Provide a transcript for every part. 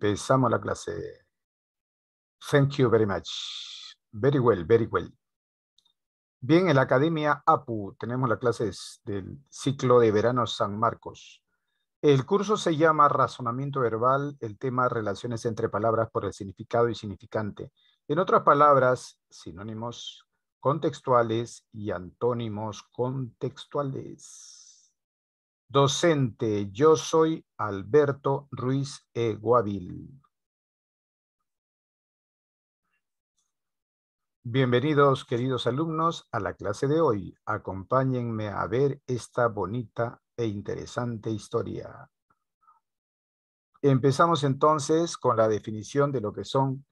Empezamos la clase. Thank you very much. Very well, very well. Bien, en la Academia APU tenemos la clase del ciclo de verano San Marcos. El curso se llama Razonamiento Verbal, el tema Relaciones entre Palabras por el Significado y Significante. En otras palabras, sinónimos contextuales y antónimos contextuales. Docente, yo soy Alberto Ruiz Eguavil. Bienvenidos, queridos alumnos, a la clase de hoy. Acompáñenme a ver esta bonita e interesante historia. Empezamos entonces con la definición de lo que son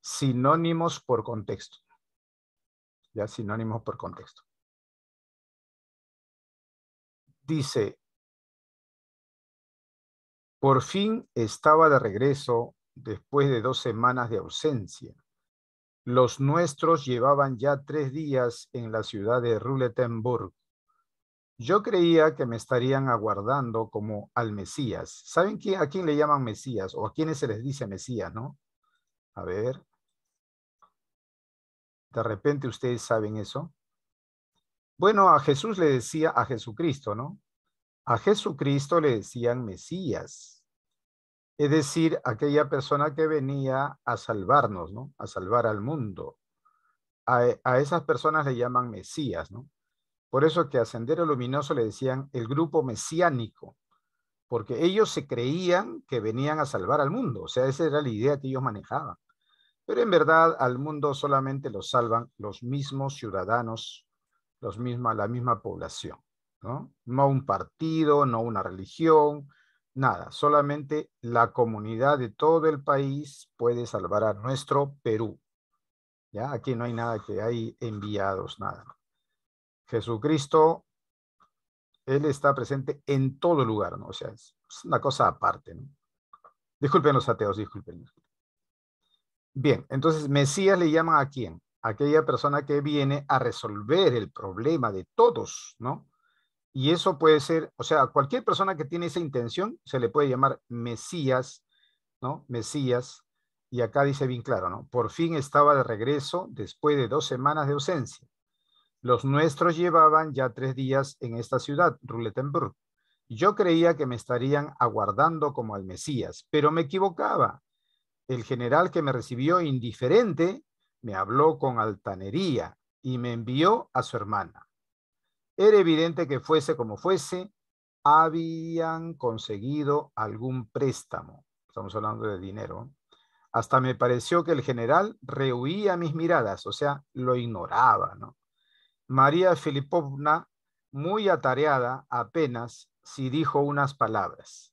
sinónimos por contexto. Ya sinónimos por contexto. Dice, por fin estaba de regreso después de dos semanas de ausencia. Los nuestros llevaban ya tres días en la ciudad de Ruletenburg. Yo creía que me estarían aguardando como al Mesías. ¿Saben a quién le llaman Mesías o a quiénes se les dice Mesías, no? A ver. De repente ustedes saben eso. Bueno, a Jesús le decía a Jesucristo, ¿no? A Jesucristo le decían Mesías es decir, aquella persona que venía a salvarnos, ¿no? A salvar al mundo. Eh, a, esas personas le llaman Mesías, ¿no? Por eso que a Sendero Luminoso le decían el grupo mesiánico, porque ellos se creían que venían a salvar al mundo, o sea, esa era la idea que ellos manejaban. Pero en verdad al mundo solamente lo salvan los mismos ciudadanos, los misma, la misma población, ¿no? No un partido, no una religión, nada, solamente la comunidad de todo el país puede salvar a nuestro Perú. Ya, aquí no hay nada que hay enviados, nada. Jesucristo, Él está presente en todo lugar, ¿no? O sea, es una cosa aparte, ¿no? Disculpen los ateos, disculpen. Bien, entonces Mesías le llama a quién? Aquella persona que viene a resolver el problema de todos, ¿no? Y eso puede ser, o sea, cualquier persona que tiene esa intención se le puede llamar Mesías, ¿no? Mesías. Y acá dice bien claro, ¿no? Por fin estaba de regreso después de dos semanas de ausencia. Los nuestros llevaban ya tres días en esta ciudad, Ruletenburg. Yo creía que me estarían aguardando como al Mesías, pero me equivocaba. El general que me recibió indiferente me habló con altanería y me envió a su hermana. Era evidente que fuese como fuese, habían conseguido algún préstamo. Estamos hablando de dinero. Hasta me pareció que el general rehuía mis miradas, o sea, lo ignoraba, María Filipovna, muy atareada, apenas si dijo unas palabras.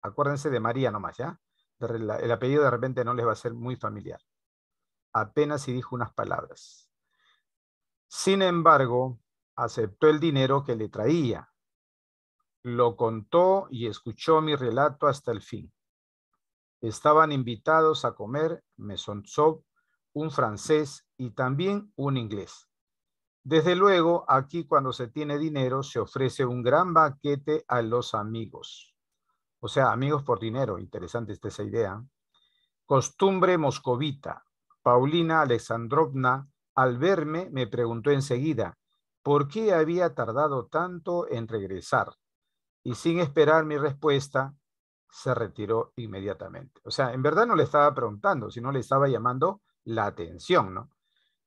Acuérdense de María nomás, ¿ya? El apellido de repente no les va a ser muy familiar. Apenas si dijo unas palabras. Sin embargo, aceptó el dinero que le traía. Lo contó y escuchó mi relato hasta el fin. Estaban invitados a comer mesonsov un francés y también un inglés. Desde luego, aquí cuando se tiene dinero se ofrece un gran baquete a los amigos. O sea, amigos por dinero, interesante esta idea. Costumbre moscovita. Paulina Alexandrovna, al verme, me preguntó enseguida, por qué había tardado tanto en regresar y sin esperar mi respuesta, se retiró inmediatamente. O sea, en verdad no le estaba preguntando, sino le estaba llamando la atención, ¿no?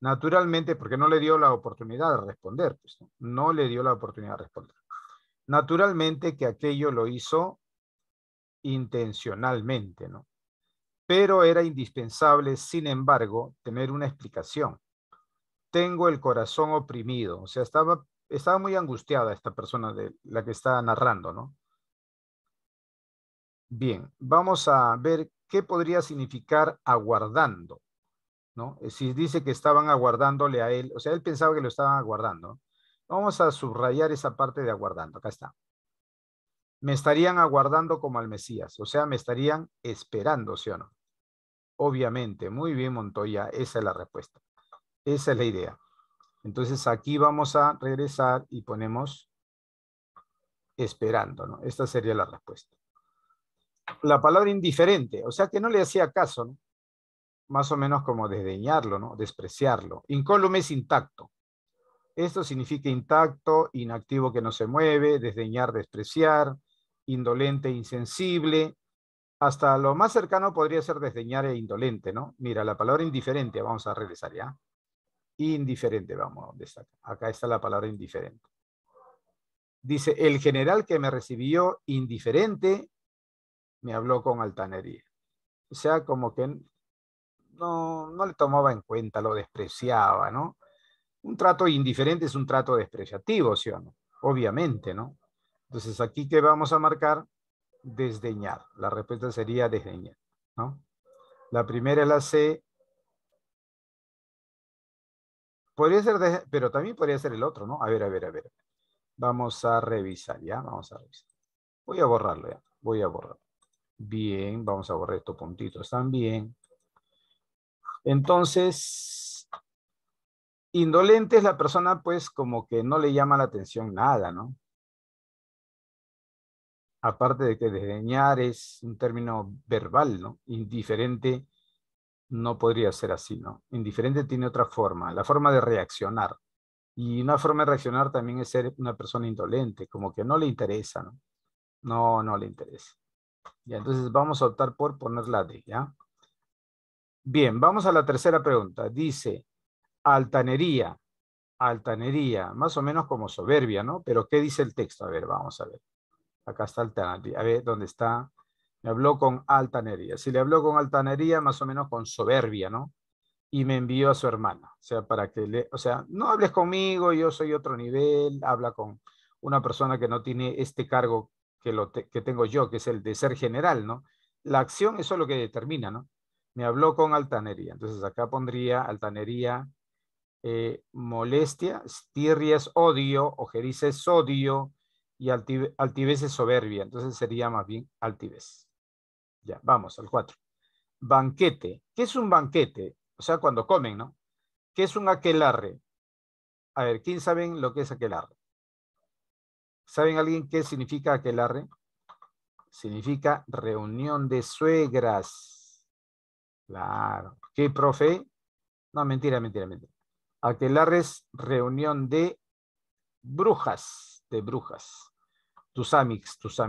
Naturalmente, porque no le dio la oportunidad de responder, pues, ¿no? no le dio la oportunidad de responder. Naturalmente que aquello lo hizo intencionalmente, ¿no? Pero era indispensable, sin embargo, tener una explicación tengo el corazón oprimido. O sea, estaba, estaba muy angustiada esta persona de la que está narrando, ¿no? Bien, vamos a ver qué podría significar aguardando, ¿no? Eh, si dice que estaban aguardándole a él, o sea, él pensaba que lo estaban aguardando. Vamos a subrayar esa parte de aguardando, acá está. Me estarían aguardando como al Mesías, o sea, me estarían esperando, ¿sí o no? Obviamente, muy bien Montoya, esa es la respuesta. Esa es la idea. Entonces aquí vamos a regresar y ponemos esperando, ¿no? Esta sería la respuesta. La palabra indiferente, o sea que no le hacía caso, ¿no? Más o menos como desdeñarlo, ¿no? Despreciarlo. Incólume es intacto. Esto significa intacto, inactivo que no se mueve, desdeñar, despreciar, indolente, insensible. Hasta lo más cercano podría ser desdeñar e indolente, ¿no? Mira, la palabra indiferente, vamos a regresar ya indiferente, vamos a destacar. Acá está la palabra indiferente. Dice, el general que me recibió indiferente me habló con altanería. O sea, como que no, no le tomaba en cuenta, lo despreciaba, ¿no? Un trato indiferente es un trato despreciativo, ¿sí o no? Obviamente, ¿no? Entonces, aquí que vamos a marcar, desdeñar. La respuesta sería desdeñar, ¿no? La primera es la C, Podría ser, pero también podría ser el otro, ¿no? A ver, a ver, a ver. Vamos a revisar, ¿ya? Vamos a revisar. Voy a borrarlo, ¿ya? Voy a borrarlo. Bien, vamos a borrar estos puntitos también. Entonces, indolente es la persona, pues, como que no le llama la atención nada, ¿no? Aparte de que desdeñar es un término verbal, ¿no? Indiferente no podría ser así, ¿no? Indiferente tiene otra forma, la forma de reaccionar. Y una forma de reaccionar también es ser una persona indolente, como que no le interesa, ¿no? No, no le interesa. Ya, entonces vamos a optar por poner la D, ¿ya? Bien, vamos a la tercera pregunta. Dice, altanería, altanería, más o menos como soberbia, ¿no? Pero ¿qué dice el texto? A ver, vamos a ver. Acá está altanería. A ver, ¿dónde está? Me habló con altanería. Si le habló con altanería, más o menos con soberbia, ¿no? Y me envió a su hermana. O sea, para que le, o sea, no hables conmigo, yo soy otro nivel, habla con una persona que no tiene este cargo que, lo que tengo yo, que es el de ser general, ¿no? La acción, eso es lo que determina, ¿no? Me habló con altanería. Entonces acá pondría altanería, eh, molestia, tirria odio, ojerices, es odio y altivez es soberbia. Entonces sería más bien altivez. Ya, vamos al cuatro. Banquete. ¿Qué es un banquete? O sea, cuando comen, ¿no? ¿Qué es un aquelarre? A ver, ¿quién saben lo que es aquelarre? ¿Saben alguien qué significa aquelarre? Significa reunión de suegras. Claro. ¿Qué, profe? No, mentira, mentira, mentira. Aquelarre es reunión de brujas, de brujas. Tus Tusamix. tus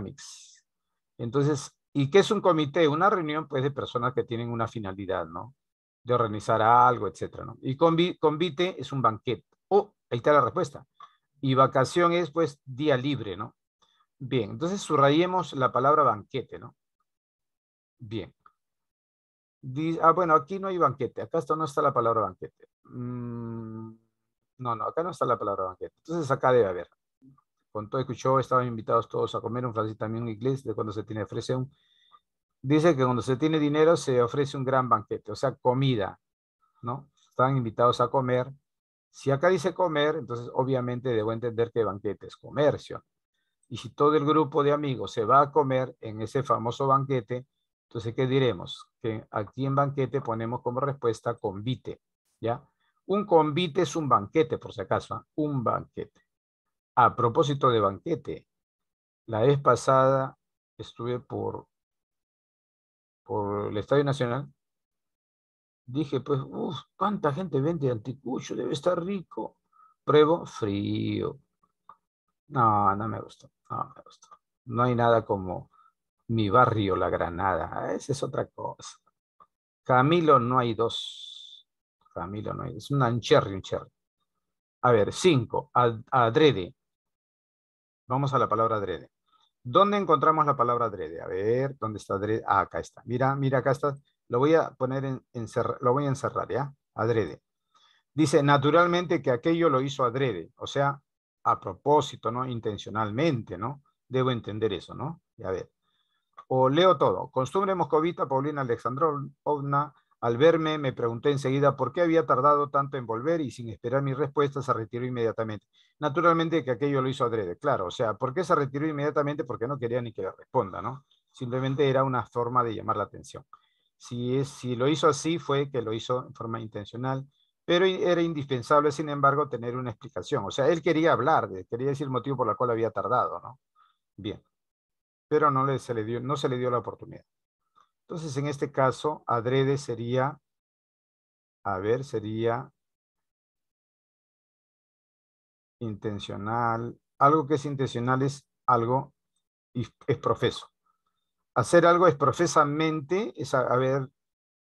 Entonces, ¿Y qué es un comité? Una reunión pues de personas que tienen una finalidad, ¿no? De organizar algo, etcétera, ¿no? Y convite es un banquete. Oh, ahí está la respuesta. Y vacación es pues día libre, ¿no? Bien, entonces subrayemos la palabra banquete, ¿no? Bien. Ah, bueno, aquí no hay banquete. Acá no está la palabra banquete. Mm, no, no, acá no está la palabra banquete. Entonces acá debe haber con todo escuchó, estaban invitados todos a comer un francés también inglés, de cuando se tiene, ofrece un, dice que cuando se tiene dinero se ofrece un gran banquete, o sea, comida, ¿no? Están invitados a comer. Si acá dice comer, entonces obviamente debo entender que banquete es comercio. Y si todo el grupo de amigos se va a comer en ese famoso banquete, entonces, ¿qué diremos? Que aquí en banquete ponemos como respuesta convite, ¿ya? Un convite es un banquete, por si acaso, ¿ah? un banquete. A propósito de banquete, la vez pasada estuve por, por el Estadio Nacional. Dije, pues, uff, cuánta gente vende anticucho, debe estar rico. Pruebo, frío. No, no me gustó, no me gustó. No hay nada como mi barrio, La Granada. Esa es otra cosa. Camilo no hay dos. Camilo no hay dos. Es un cherry, un cherry. A ver, cinco. adrede. Vamos a la palabra adrede. ¿Dónde encontramos la palabra adrede? A ver, ¿dónde está adrede? Ah, acá está. Mira, mira, acá está. Lo voy a poner en, lo voy a encerrar, ¿ya? Adrede. Dice, naturalmente que aquello lo hizo adrede, o sea, a propósito, ¿no? Intencionalmente, ¿no? Debo entender eso, ¿no? Y a ver. O leo todo. Costumbre moscovita, Paulina Alexandrovna, al verme, me pregunté enseguida por qué había tardado tanto en volver y sin esperar mi respuesta se retiró inmediatamente. Naturalmente que aquello lo hizo adrede, claro, o sea, ¿por qué se retiró inmediatamente? Porque no quería ni que le responda, ¿no? Simplemente era una forma de llamar la atención. Si, lo hizo así fue que lo hizo en forma intencional, pero era indispensable, sin embargo, tener una explicación. O sea, él quería hablar, quería decir el motivo por el cual había tardado, ¿no? Bien, pero no, se, le dio, no se le dio la oportunidad. Entonces, en este caso, adrede sería, a ver, sería intencional. Algo que es intencional es algo, es profeso. Hacer algo es profesamente, es haber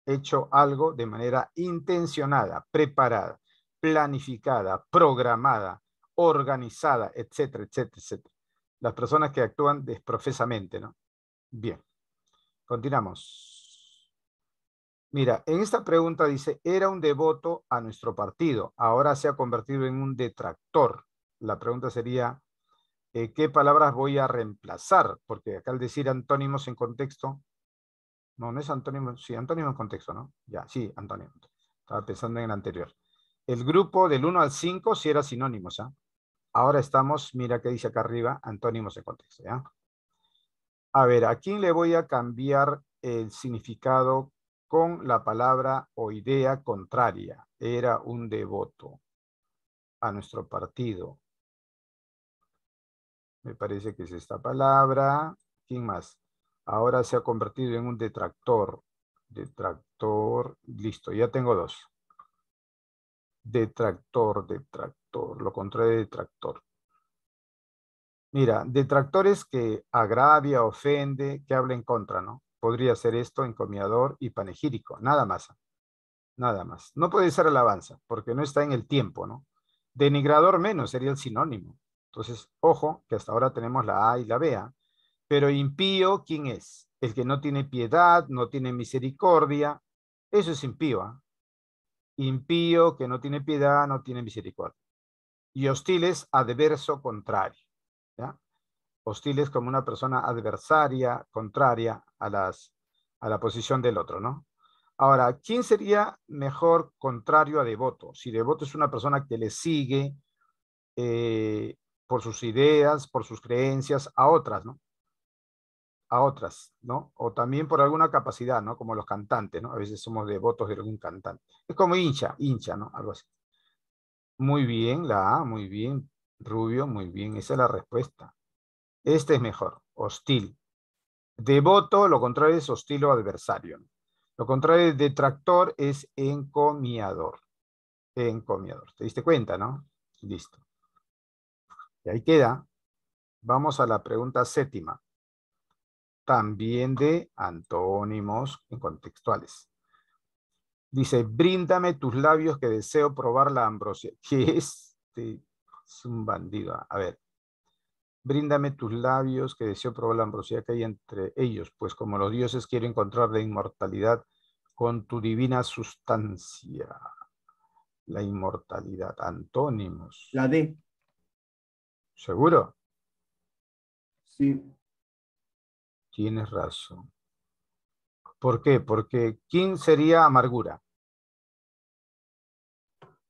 hecho algo de manera intencionada, preparada, planificada, programada, organizada, etcétera, etcétera, etcétera. Las personas que actúan desprofesamente, ¿no? Bien. Continuamos. Mira, en esta pregunta dice, era un devoto a nuestro partido, ahora se ha convertido en un detractor. La pregunta sería, eh, ¿qué palabras voy a reemplazar? Porque acá al decir antónimos en contexto, no, no es antónimos sí, antónimos en contexto, ¿no? Ya, sí, antónimo. Estaba pensando en el anterior. El grupo del 1 al 5 si era sinónimos, ¿ah? Ahora estamos, mira que dice acá arriba, antónimos en contexto, ¿ya? A ver, ¿a quién le voy a cambiar el significado con la palabra o idea contraria? Era un devoto a nuestro partido. Me parece que es esta palabra. ¿Quién más? Ahora se ha convertido en un detractor. Detractor. Listo, ya tengo dos. Detractor, detractor. Lo contrario de detractor. Mira, detractores que agravia, ofende, que habla en contra, ¿no? Podría ser esto encomiador y panegírico, nada más. Nada más. No puede ser alabanza, porque no está en el tiempo, ¿no? Denigrador menos sería el sinónimo. Entonces, ojo, que hasta ahora tenemos la A y la B. ¿ah? Pero impío, ¿quién es? El que no tiene piedad, no tiene misericordia. Eso es impío. ¿ah? Impío, que no tiene piedad, no tiene misericordia. Y hostiles, adverso, contrario. Hostiles como una persona adversaria, contraria a, las, a la posición del otro, ¿no? Ahora, ¿quién sería mejor contrario a devoto? Si devoto es una persona que le sigue eh, por sus ideas, por sus creencias a otras, ¿no? A otras, ¿no? O también por alguna capacidad, ¿no? Como los cantantes, ¿no? A veces somos devotos de algún cantante. Es como hincha, hincha, ¿no? Algo así. Muy bien, la muy bien. Rubio, muy bien, esa es la respuesta. Este es mejor, hostil. Devoto, lo contrario es hostil o adversario. Lo contrario de detractor es encomiador. Encomiador. ¿Te diste cuenta, no? Listo. Y ahí queda. Vamos a la pregunta séptima. También de antónimos contextuales. Dice, bríndame tus labios que deseo probar la ambrosia. ¿Qué es? Este? Es un bandido. A ver. Bríndame tus labios que deseo probar la ambrosía que hay entre ellos, pues como los dioses quiero encontrar la inmortalidad con tu divina sustancia. La inmortalidad, antónimos. La D. ¿Seguro? Sí. Tienes razón. ¿Por qué? Porque ¿quién sería amargura?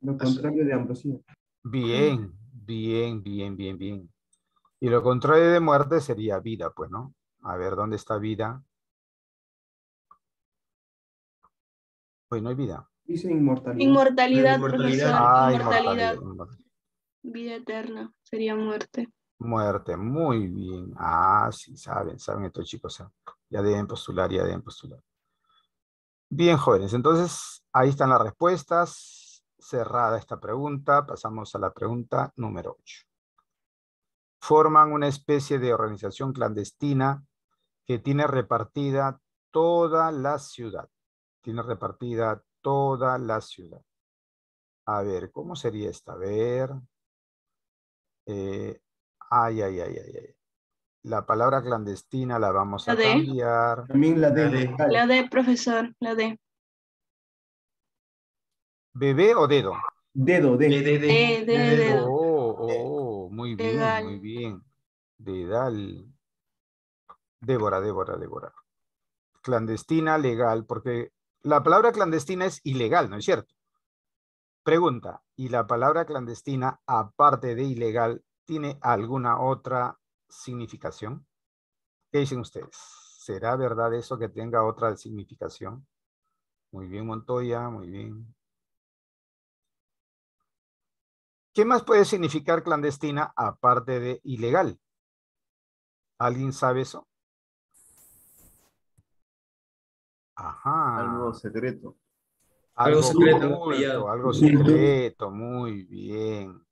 Lo contrario de ambrosía. Bien, Bien, bien, bien, bien. Y lo contrario de muerte sería vida, pues, ¿no? A ver, ¿dónde está vida? Pues no hay vida. Dice inmortalidad. Inmortalidad, Ah, inmortalidad. Vida eterna, sería muerte. Muerte, muy bien. Ah, sí, saben, saben estos chicos. Ya deben postular, ya deben postular. Bien, jóvenes, entonces ahí están las respuestas cerrada esta pregunta, pasamos a la pregunta número 8. Forman una especie de organización clandestina que tiene repartida toda la ciudad. Tiene repartida toda la ciudad. A ver, ¿cómo sería esta? A ver. ay, ay, ay, ay, ay. La palabra clandestina la vamos a cambiar. También la de. La de, profesor, la de. ¿Bebé o dedo? Dedo, dedo. De, dedo. Oh, oh, muy bien, muy bien. Dedal. Débora, Débora, Débora. Clandestina, legal, porque la palabra clandestina es ilegal, ¿no es cierto? Pregunta, ¿y la palabra clandestina, aparte de ilegal, tiene alguna otra significación? ¿Qué dicen ustedes? ¿Será verdad eso que tenga otra significación? Muy bien, Montoya, muy bien. ¿Qué más puede significar clandestina aparte de ilegal? ¿Alguien sabe eso? Ajá. Algo secreto. Algo, secreto. algo secreto, muy bien.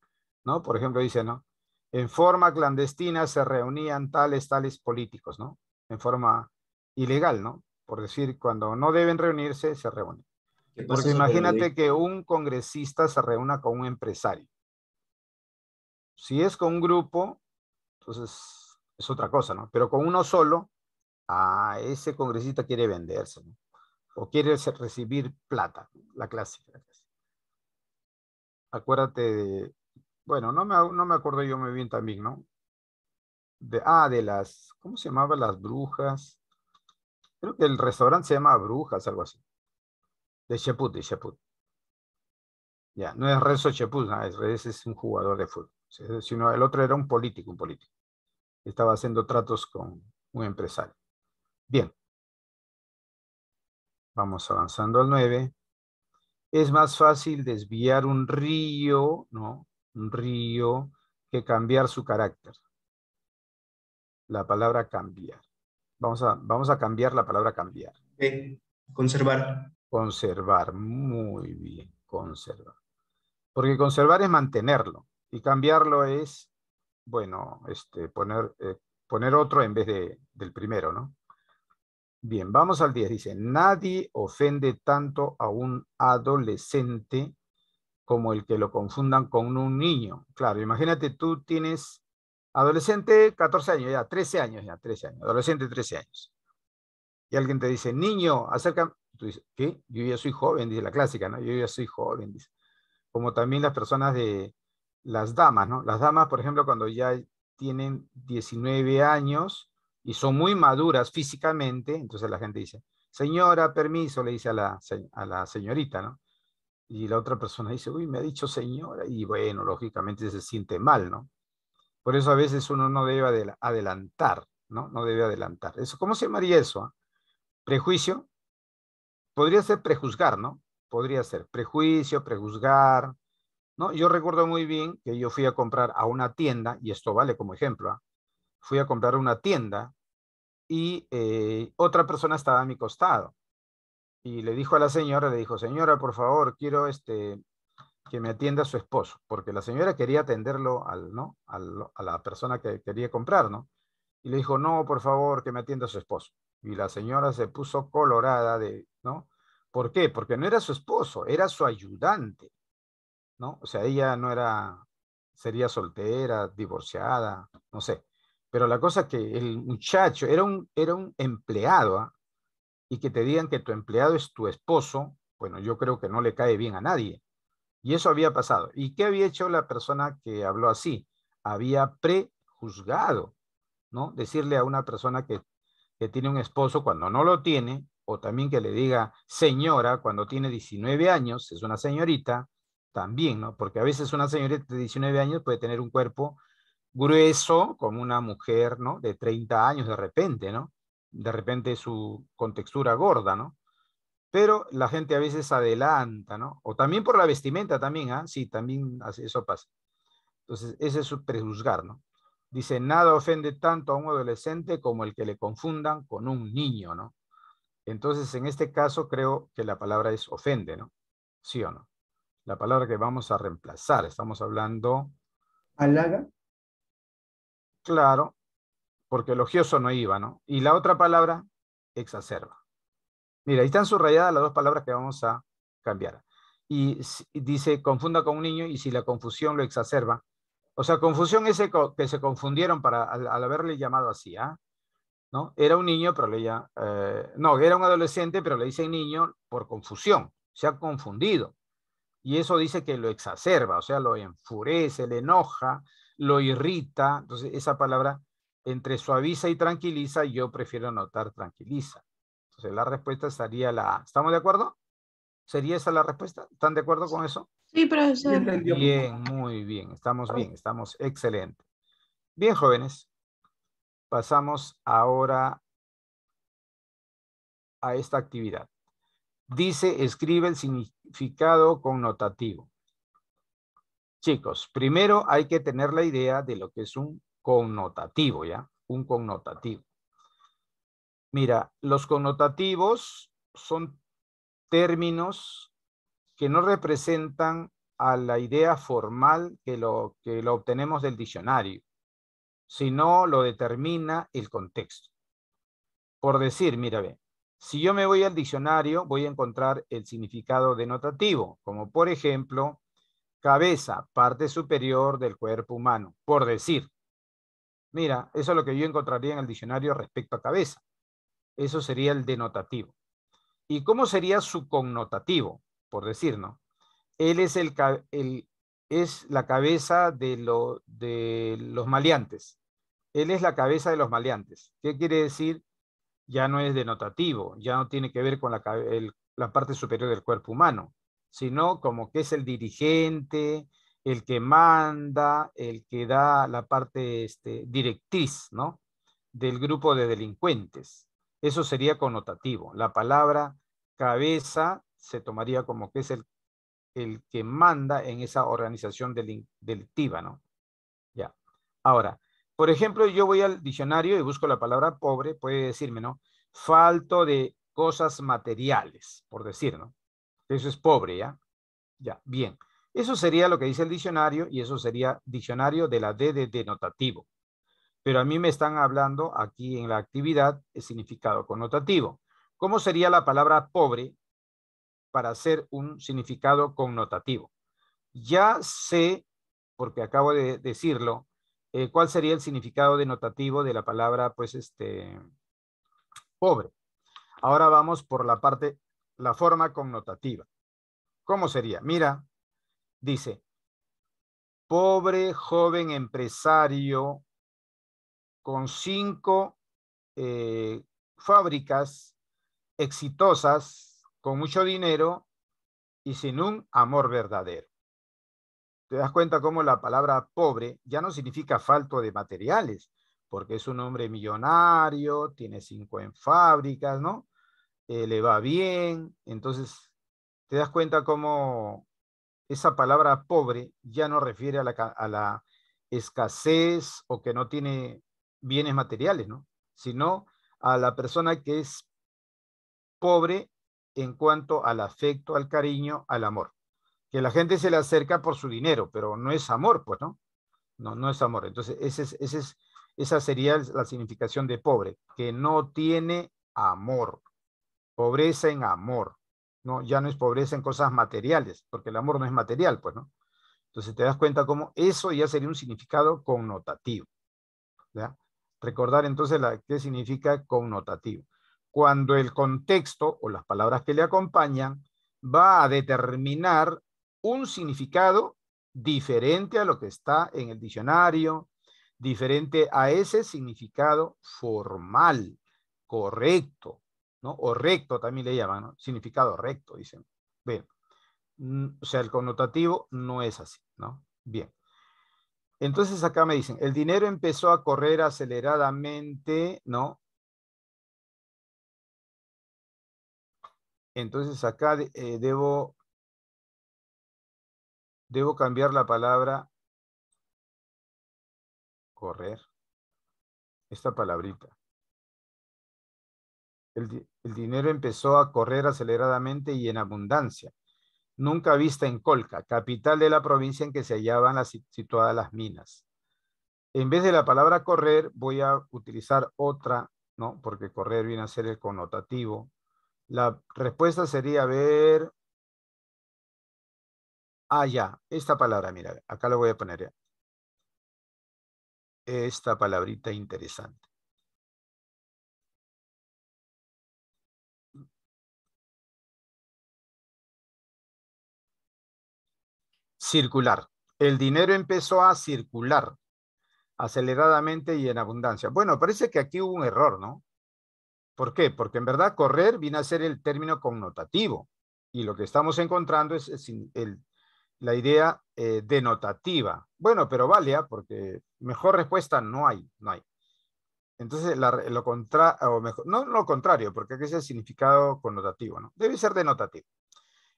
¿No? Por ejemplo, dice, ¿no? En forma clandestina se reunían tales, tales políticos, ¿no? En forma ilegal, ¿no? Por decir, cuando no deben reunirse, se reúnen. Entonces, imagínate que un congresista se reúna con un empresario. Si es con un grupo, entonces es otra cosa, ¿no? Pero con uno solo, a ah, ese congresista quiere venderse, ¿no? O quiere recibir plata, la clásica. Acuérdate de, bueno, no me, no me acuerdo yo muy bien también, ¿no? De, ah, de las, ¿cómo se llamaba? Las brujas. Creo que el restaurante se llama Brujas, algo así. De Cheput, de Cheput. Ya, no es Rezo Cheput, ah, es un jugador de fútbol sino el otro era un político, un político. Estaba haciendo tratos con un empresario. Bien. Vamos avanzando al 9. Es más fácil desviar un río, ¿no? Un río que cambiar su carácter. La palabra cambiar. Vamos a, vamos a cambiar la palabra cambiar. conservar. Conservar, muy bien, conservar. Porque conservar es mantenerlo. Y cambiarlo es, bueno, este, poner, eh, poner otro en vez de, del primero, ¿no? Bien, vamos al 10. Dice, nadie ofende tanto a un adolescente como el que lo confundan con un niño. Claro, imagínate tú tienes adolescente 14 años, ya 13 años, ya 13 años, adolescente 13 años. Y alguien te dice, niño, acerca, tú dices, ¿qué? Yo ya soy joven, dice la clásica, ¿no? Yo ya soy joven, dice. Como también las personas de las damas, ¿no? Las damas, por ejemplo, cuando ya tienen 19 años y son muy maduras físicamente, entonces la gente dice, señora, permiso, le dice a la, señorita, ¿no? Y la otra persona dice, uy, me ha dicho señora, y bueno, lógicamente se siente mal, ¿no? Por eso a veces uno no debe adelantar, ¿no? No debe adelantar. Eso, ¿Cómo se llamaría eso? Ah? Prejuicio. Podría ser prejuzgar, ¿no? Podría ser prejuicio, prejuzgar, yo recuerdo muy bien que yo fui a comprar a una tienda, y esto vale como ejemplo, ¿ah? fui a comprar a una tienda y eh, otra persona estaba a mi costado. Y le dijo a la señora, le dijo, señora, por favor, quiero este, que me atienda su esposo, porque la señora quería atenderlo al, ¿no? a la persona que quería comprar, ¿no? Y le dijo, no, por favor, que me atienda su esposo. Y la señora se puso colorada de, ¿no? ¿Por qué? Porque no era su esposo, era su ayudante. ¿no? O sea, ella no era, sería soltera, divorciada, no sé. Pero la cosa que el muchacho era un, era un empleado ¿ah? y que te digan que tu empleado es tu esposo, bueno, yo creo que no le cae bien a nadie. Y eso había pasado. ¿Y qué había hecho la persona que habló así? Había prejuzgado, ¿no? Decirle a una persona que, que tiene un esposo cuando no lo tiene, o también que le diga señora cuando tiene 19 años, es una señorita, también, ¿no? Porque a veces una señorita de 19 años puede tener un cuerpo grueso como una mujer, ¿no? De 30 años de repente, ¿no? De repente su contextura gorda, ¿no? Pero la gente a veces adelanta, ¿no? O también por la vestimenta también, ¿ah? Sí, también eso pasa. Entonces, ese es su prejuzgar, ¿no? Dice, nada ofende tanto a un adolescente como el que le confundan con un niño, ¿no? Entonces, en este caso, creo que la palabra es ofende, ¿no? ¿Sí o no? la palabra que vamos a reemplazar. Estamos hablando... Halaga. Claro, porque elogioso no iba, ¿no? Y la otra palabra, exacerba. Mira, ahí están subrayadas las dos palabras que vamos a cambiar. Y dice, confunda con un niño y si la confusión lo exacerba. O sea, confusión es que se confundieron para, al, haberle llamado así, ¿ah? ¿No? Era un niño, pero le ya, eh, no, era un adolescente, pero le dice niño por confusión, se ha confundido. Y eso dice que lo exacerba, o sea, lo enfurece, le enoja, lo irrita. Entonces, esa palabra entre suaviza y tranquiliza, yo prefiero anotar tranquiliza. Entonces, la respuesta estaría la A. ¿Estamos de acuerdo? ¿Sería esa la respuesta? ¿Están de acuerdo con eso? Sí, profesor. Bien, muy bien. Estamos bien, estamos excelente. Bien, jóvenes. Pasamos ahora a esta actividad dice, escribe el significado connotativo. Chicos, primero hay que tener la idea de lo que es un connotativo, ¿ya? Un connotativo. Mira, los connotativos son términos que no representan a la idea formal que lo, que lo obtenemos del diccionario, sino lo determina el contexto. Por decir, mira, ve, si yo me voy al diccionario, voy a encontrar el significado denotativo, como por ejemplo, cabeza, parte superior del cuerpo humano, por decir. Mira, eso es lo que yo encontraría en el diccionario respecto a cabeza. Eso sería el denotativo. ¿Y cómo sería su connotativo? Por decir, ¿no? Él es, es la cabeza de, lo, de los maleantes. Él es la cabeza de los maleantes. ¿Qué quiere decir? ya no es denotativo, ya no tiene que ver con la, la parte superior del cuerpo humano, sino como que es el dirigente, el que manda, el que da la parte este, directriz, ¿no? Del grupo de delincuentes. Eso sería connotativo. La palabra cabeza se tomaría como que es el, el que manda en esa organización delictiva, ¿no? Ya. Ahora, por ejemplo, yo voy al diccionario y busco la palabra pobre, puede decirme, ¿no? Falto de cosas materiales, por decir, ¿no? Eso es pobre, ¿ya? Ya, bien. Eso sería lo que dice el diccionario y eso sería diccionario de la D de denotativo. Pero a mí me están hablando aquí en la actividad el significado connotativo. ¿Cómo sería la palabra pobre para hacer un significado connotativo? Ya sé, porque acabo de decirlo, eh, cuál sería el significado denotativo de la palabra, pues, este, pobre. Ahora vamos por la parte, la forma connotativa. ¿Cómo sería? Mira, dice, pobre joven empresario con cinco eh, fábricas exitosas, con mucho dinero y sin un amor verdadero te das cuenta cómo la palabra pobre ya no significa falto de materiales, porque es un hombre millonario, tiene cinco en fábricas, ¿no? Eh, le va bien, entonces te das cuenta cómo esa palabra pobre ya no refiere a la, a la escasez o que no tiene bienes materiales, ¿no? Sino a la persona que es pobre en cuanto al afecto, al cariño, al amor que la gente se le acerca por su dinero, pero no es amor, pues, ¿no? No, no es amor. Entonces, ese es, esa sería la significación de pobre, que no tiene amor. Pobreza en amor. No, ya no es pobreza en cosas materiales, porque el amor no es material, pues, ¿no? Entonces te das cuenta cómo eso ya sería un significado connotativo. ¿ya? Recordar entonces la, qué significa connotativo. Cuando el contexto o las palabras que le acompañan va a determinar un significado diferente a lo que está en el diccionario, diferente a ese significado formal, correcto, ¿no? O recto también le llaman, ¿no? Significado recto, dicen. Bien. Mm, o sea, el connotativo no es así, ¿no? Bien. Entonces acá me dicen, el dinero empezó a correr aceleradamente, ¿no? Entonces acá eh, debo Debo cambiar la palabra correr. Esta palabrita. El, el, dinero empezó a correr aceleradamente y en abundancia, nunca vista en Colca, capital de la provincia en que se hallaban las, situadas las minas. En vez de la palabra correr, voy a utilizar otra, ¿no? Porque correr viene a ser el connotativo. La respuesta sería ver Ah, ya, esta palabra, mira, acá lo voy a poner. Eh. Esta palabrita interesante. Circular. El dinero empezó a circular aceleradamente y en abundancia. Bueno, parece que aquí hubo un error, ¿no? ¿Por qué? Porque en verdad correr viene a ser el término connotativo y lo que estamos encontrando es el la idea eh, denotativa. Bueno, pero vale, ¿ah? porque mejor respuesta no hay, no hay. Entonces, lo contra, o mejor, no lo contrario, porque aquí es el significado connotativo, ¿no? Debe ser denotativo.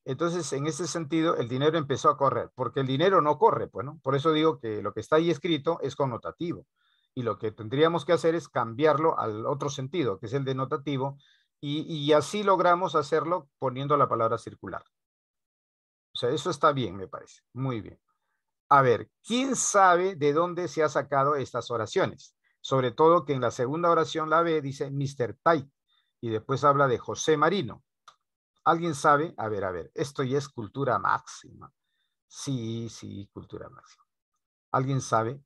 Entonces, en ese sentido, el dinero empezó a correr, porque el dinero no corre, pues, Por eso digo que lo que está ahí escrito es connotativo. Y lo que tendríamos que hacer es cambiarlo al otro sentido, que es el denotativo, y así logramos hacerlo poniendo la palabra circular eso está bien, me parece. Muy bien. A ver, ¿quién sabe de dónde se ha sacado estas oraciones? Sobre todo que en la segunda oración la B dice Mr. Tai y después habla de José Marino. ¿Alguien sabe? A ver, a ver, esto ya es cultura máxima. Sí, sí, cultura máxima. ¿Alguien sabe?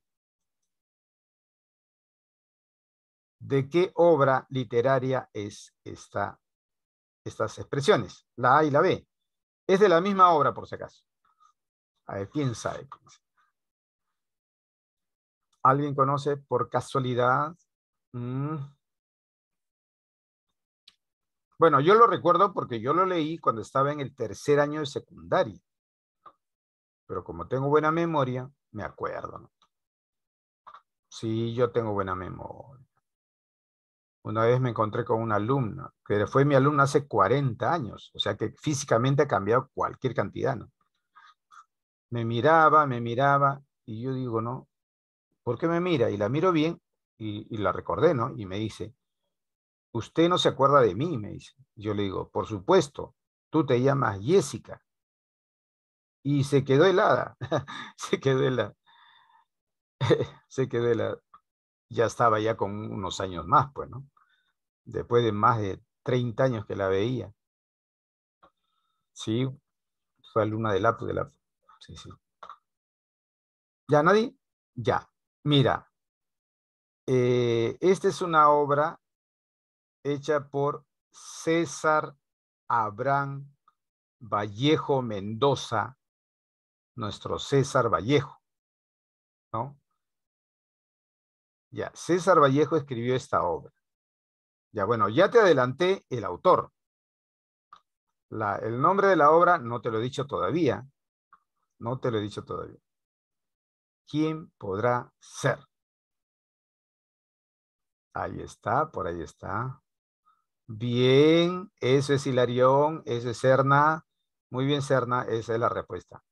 ¿De qué obra literaria es esta, estas expresiones? La A y la B. Es de la misma obra, por si acaso. A ver, ¿quién sabe? ¿Alguien conoce por casualidad? Mm. Bueno, yo lo recuerdo porque yo lo leí cuando estaba en el tercer año de secundaria. Pero como tengo buena memoria, me acuerdo. Sí, yo tengo buena memoria. Una vez me encontré con una alumna, que fue mi alumna hace 40 años, o sea que físicamente ha cambiado cualquier cantidad, ¿no? Me miraba, me miraba, y yo digo, no, ¿por qué me mira? Y la miro bien, y, y la recordé, ¿no? Y me dice, usted no se acuerda de mí, me dice. Yo le digo, por supuesto, tú te llamas Jessica. Y se quedó helada, se quedó helada, se quedó helada ya estaba ya con unos años más, pues, ¿no? Después de más de 30 años que la veía. Sí, fue alumna de APU, Sí, sí. ¿Ya nadie? Ya. Mira, eh, esta es una obra hecha por César Abraham Vallejo Mendoza, nuestro César Vallejo, ¿no? Ya, César Vallejo escribió esta obra. Ya, bueno, ya te adelanté el autor. el nombre de la obra no te lo he dicho todavía. No te lo he dicho todavía. ¿Quién podrá ser? Ahí está, por ahí está. Bien, eso es Hilarión, eso es Serna. Muy bien, Serna, esa es la respuesta.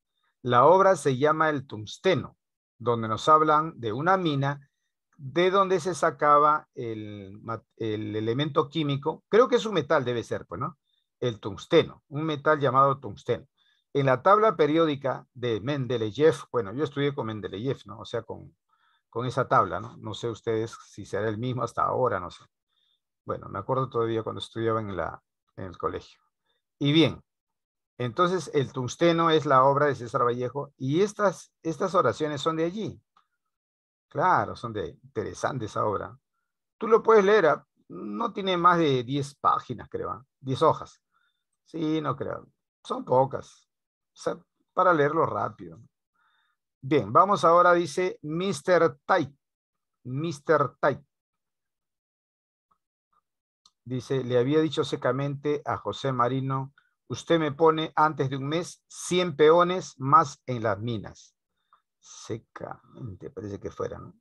La obra se llama El Tungsteno, donde nos hablan de una mina de dónde se sacaba el, el, elemento químico, creo que es un metal, debe ser, pues, ¿no? El tungsteno, un metal llamado tungsteno. En la tabla periódica de Mendeleev, bueno, yo estudié con Mendeleev, ¿no? O sea, con, con esa tabla, ¿no? No sé ustedes si será el mismo hasta ahora, no sé. Bueno, me acuerdo todavía cuando estudiaba en, la, en el colegio. Y bien, entonces el tungsteno es la obra de César Vallejo y estas, estas oraciones son de allí. Claro, son de interesantes ahora, Tú lo puedes leer, ah, no tiene más de 10 páginas, creo, 10 ah, hojas. Sí, no creo. Son pocas. para leerlo rápido. Bien, vamos ahora, dice Mr. Tight. Mr. Tight. Dice, le había dicho secamente a José Marino, usted me pone antes de un mes 100 peones más en las minas secamente, parece que fuera, ¿no?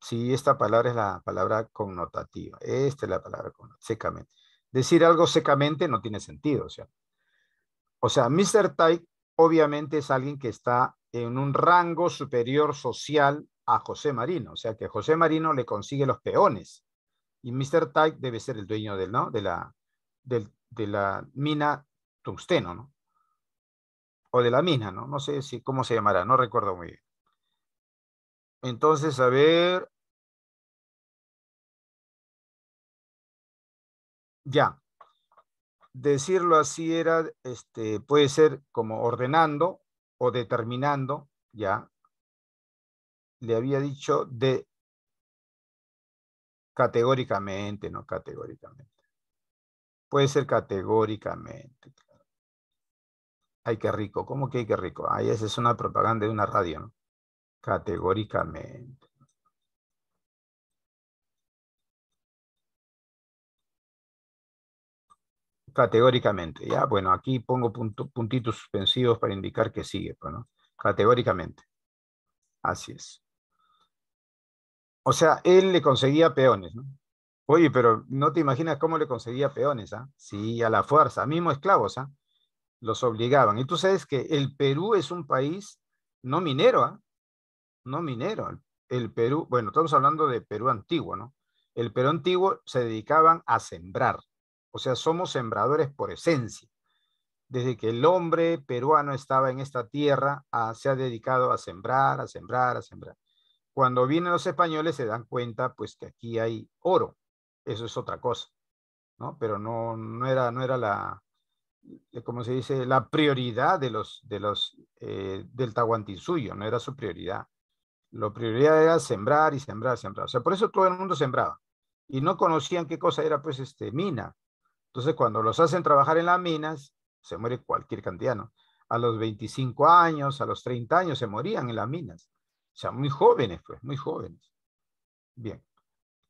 Sí, esta palabra es la palabra connotativa. Esta es la palabra secamente. Decir algo secamente no tiene sentido, o sea. O sea, Mr. Tyke obviamente es alguien que está en un rango superior social a José Marino, o sea que José Marino le consigue los peones y Mr. Tyke debe ser el dueño del, ¿no? de, la, de la mina tungsteno, ¿no? o de la mina, ¿no? No sé si, cómo se llamará, no recuerdo muy bien. Entonces, a ver. Ya. Decirlo así era, este, puede ser como ordenando o determinando, ya. Le había dicho de categóricamente, no categóricamente. Puede ser categóricamente ay, qué rico. ¿Cómo que hay qué rico? Ay, esa es una propaganda de una radio, ¿no? Categóricamente. Categóricamente, ya, bueno, aquí pongo puntitos suspensivos para indicar que sigue, pues, ¿no? Categóricamente. Así es. O sea, él le conseguía peones, ¿no? Oye, pero no te imaginas cómo le conseguía peones, ¿ah? Sí, a la fuerza, mismo esclavos, ¿ah? los obligaban. Y tú sabes que el Perú es un país no minero, ¿ah? no minero. El Perú, bueno, estamos hablando de Perú antiguo, ¿no? El Perú antiguo se dedicaban a sembrar, o sea, somos sembradores por esencia. Desde que el hombre peruano estaba en esta tierra, ah, se ha dedicado a sembrar, a sembrar, a sembrar. Cuando vienen los españoles se dan cuenta, pues, que aquí hay oro. Eso es otra cosa, ¿no? Pero no, no era, no era la, eh, como se dice, la prioridad de los, de los, eh, del Tahuantinsuyo, no era su prioridad. La prioridad era sembrar y sembrar, sembrar. O sea, por eso todo el mundo sembraba. Y no conocían qué cosa era, pues, este, mina. Entonces, cuando los hacen trabajar en las minas, se muere cualquier candiano. A los 25 años, a los 30 años, se morían en las minas. O sea, muy jóvenes, pues, muy jóvenes. Bien.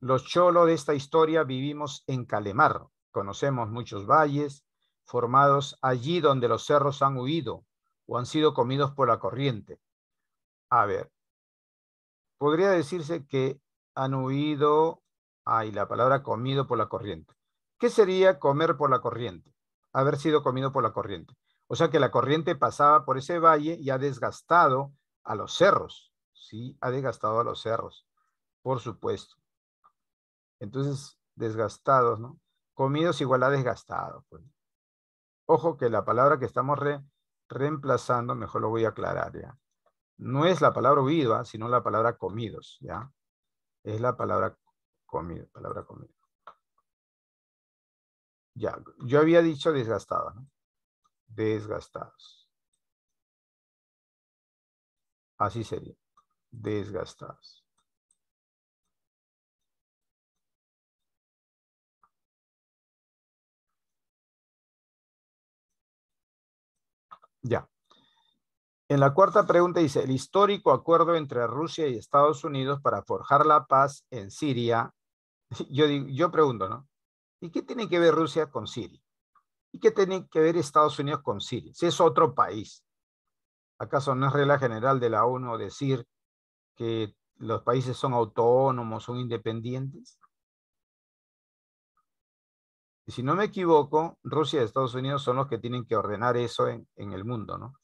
Los cholos de esta historia vivimos en Calemar. Conocemos muchos valles, formados allí donde los cerros han huido o han sido comidos por la corriente. A ver, podría decirse que han huido, ay, la palabra comido por la corriente. ¿Qué sería comer por la corriente? Haber sido comido por la corriente. O sea que la corriente pasaba por ese valle y ha desgastado a los cerros, ¿sí? Ha desgastado a los cerros, por supuesto. Entonces, desgastados, ¿no? Comidos igual a desgastados. Pues. Ojo que la palabra que estamos reemplazando, mejor lo voy a aclarar ya. No es la palabra viva ¿ah? sino la palabra comidos, ¿ya? Es la palabra comido, palabra comido. Ya, yo había dicho desgastado, ¿no? Desgastados. Así sería. Desgastados. Ya. En la cuarta pregunta dice, el histórico acuerdo entre Rusia y Estados Unidos para forjar la paz en Siria. Yo, pregunto, ¿no? ¿Y qué tiene que ver Rusia con Siria? ¿Y qué tiene que ver Estados Unidos con Siria? Si es otro país. ¿Acaso no es regla general de la ONU decir que los países son autónomos, son independientes? Y si no me equivoco, Rusia y Estados Unidos son los que tienen que ordenar eso en, el mundo, ¿no?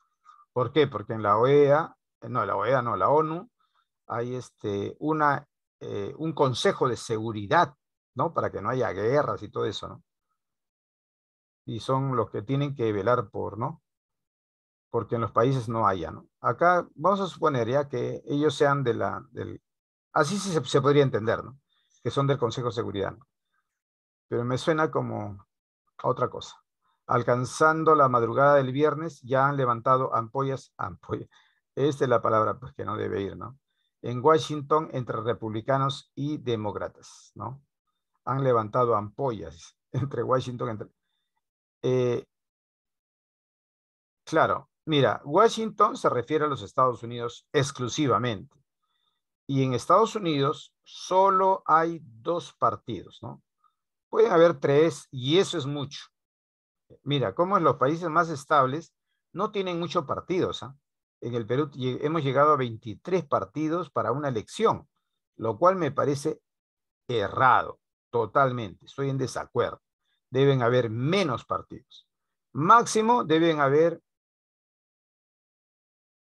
¿Por qué? Porque en la OEA, eh, no, la OEA no, la ONU, hay este, una, eh, un consejo de seguridad, ¿no? Para que no haya guerras y todo eso, ¿no? Y son los que tienen que velar por, ¿no? Porque en los países no haya, ¿no? Acá vamos a suponer ya que ellos sean de la, del, así se podría entender, ¿no? Que son del Consejo de Seguridad, ¿no? pero me suena como a otra cosa. Alcanzando la madrugada del viernes, ya han levantado ampollas, ampollas. Esta es la palabra pues, que no debe ir, ¿no? En Washington, entre republicanos y demócratas, ¿no? Han levantado ampollas entre Washington. Entre... Eh, claro, mira, Washington se refiere a los Estados Unidos exclusivamente. Y en Estados Unidos solo hay dos partidos, ¿no? Pueden haber tres y eso es mucho. Mira, como en los países más estables no tienen muchos partidos. ¿ah? En el Perú hemos llegado a 23 partidos para una elección, lo cual me parece errado totalmente. Estoy en desacuerdo. Deben haber menos partidos. Máximo deben haber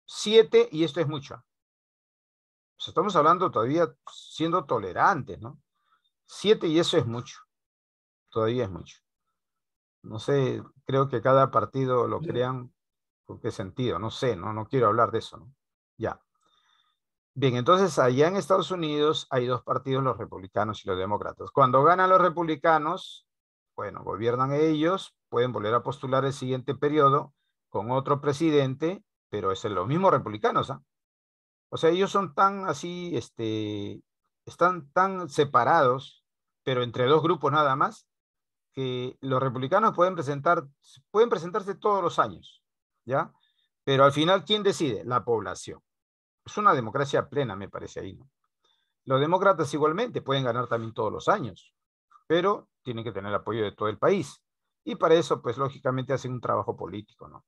siete y esto es mucho. ¿ah? estamos hablando todavía siendo tolerantes, ¿no? Siete y eso es mucho todavía es mucho. No sé, creo que cada partido lo crean con qué sentido, no sé, no, no quiero hablar de eso. ¿no? Ya. Bien, entonces allá en Estados Unidos hay dos partidos, los republicanos y los demócratas. Cuando ganan los republicanos, bueno, gobiernan ellos, pueden volver a postular el siguiente periodo con otro presidente, pero es los mismos republicanos. ¿ah? O sea, ellos son tan así, este, están tan separados, pero entre dos grupos nada más, que los republicanos pueden, presentar, pueden presentarse todos los años, ¿ya? Pero al final, ¿quién decide? La población. Es una democracia plena, me parece ahí, ¿no? Los demócratas igualmente pueden ganar también todos los años, pero tienen que tener apoyo de todo el país. Y para eso, pues lógicamente hacen un trabajo político, ¿no?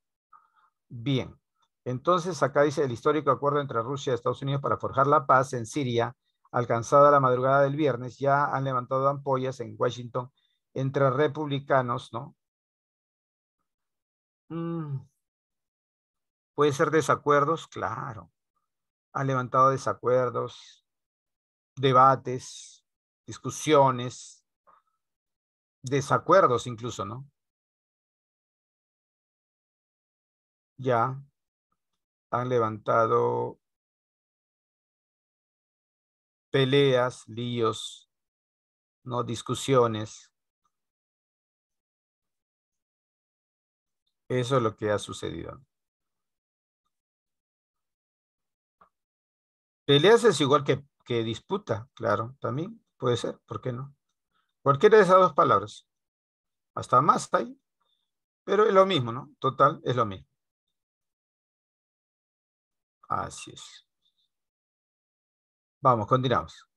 Bien, entonces acá dice el histórico acuerdo entre Rusia y Estados Unidos para forjar la paz en Siria, alcanzada la madrugada del viernes, ya han levantado ampollas en Washington entre republicanos, ¿no? Mm. ¿Puede ser desacuerdos? Claro. Han levantado desacuerdos, debates, discusiones, desacuerdos incluso, ¿no? Ya han levantado peleas, líos, ¿no? Discusiones. Eso es lo que ha sucedido. Peleas es igual que, que disputa, claro, también puede ser, ¿por qué no? Cualquiera de esas dos palabras. Hasta más ahí pero es lo mismo, ¿no? Total, es lo mismo. Así es. Vamos, continuamos.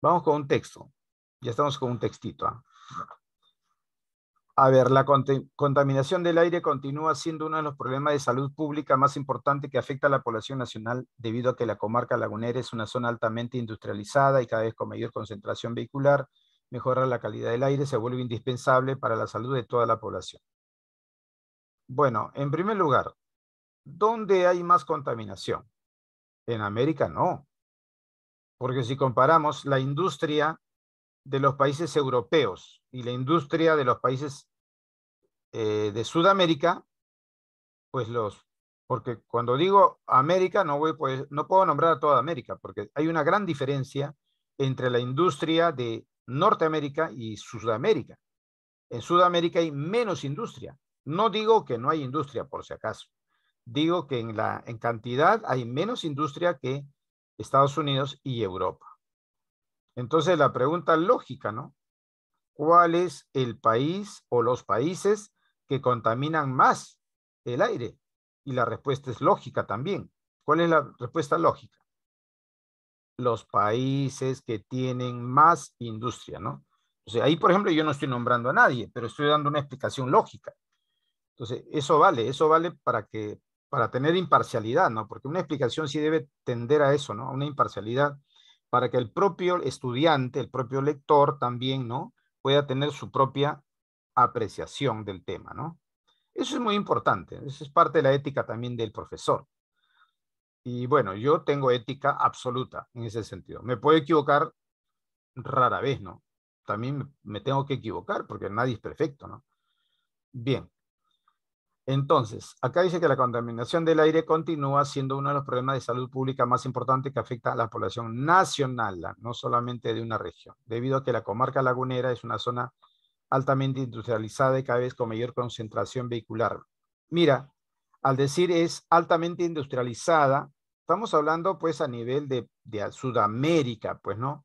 Vamos con un texto. Ya estamos con un textito. ¿ah? A ver, la contaminación del aire continúa siendo uno de los problemas de salud pública más importantes que afecta a la población nacional debido a que la comarca lagunera es una zona altamente industrializada y cada vez con mayor concentración vehicular, mejora la calidad del aire se vuelve indispensable para la salud de toda la población. Bueno, en primer lugar, ¿dónde hay más contaminación? En América no, porque si comparamos la industria de los países europeos y la industria de los países eh, de Sudamérica, pues los, porque cuando digo América, no, voy, pues, no puedo nombrar a toda América, porque hay una gran diferencia entre la industria de Norteamérica y Sudamérica. En Sudamérica hay menos industria. No digo que no hay industria, por si acaso. Digo que en, la, en cantidad hay menos industria que Estados Unidos y Europa. Entonces la pregunta lógica, ¿no? ¿Cuál es el país o los países que contaminan más el aire? Y la respuesta es lógica también. ¿Cuál es la respuesta lógica? Los países que tienen más industria, ¿no? O sea, ahí, por ejemplo, yo no estoy nombrando a nadie, pero estoy dando una explicación lógica. Entonces, eso vale, eso vale para que, para tener imparcialidad, ¿no? Porque una explicación sí debe tender a eso, ¿no? A una imparcialidad para que el propio estudiante, el propio lector también, ¿no? Pueda tener su propia apreciación del tema, ¿no? Eso es muy importante, eso es parte de la ética también del profesor. Y bueno, yo tengo ética absoluta en ese sentido. Me puedo equivocar rara vez, ¿no? También me tengo que equivocar porque nadie es perfecto, ¿no? Bien, entonces, acá dice que la contaminación del aire continúa siendo uno de los problemas de salud pública más importantes que afecta a la población nacional, ah, no solamente de una región, debido a que la comarca lagunera es una zona altamente industrializada y cada vez con mayor concentración vehicular. Mira, al decir es altamente industrializada, estamos hablando pues a nivel de, Sudamérica, pues, ¿no?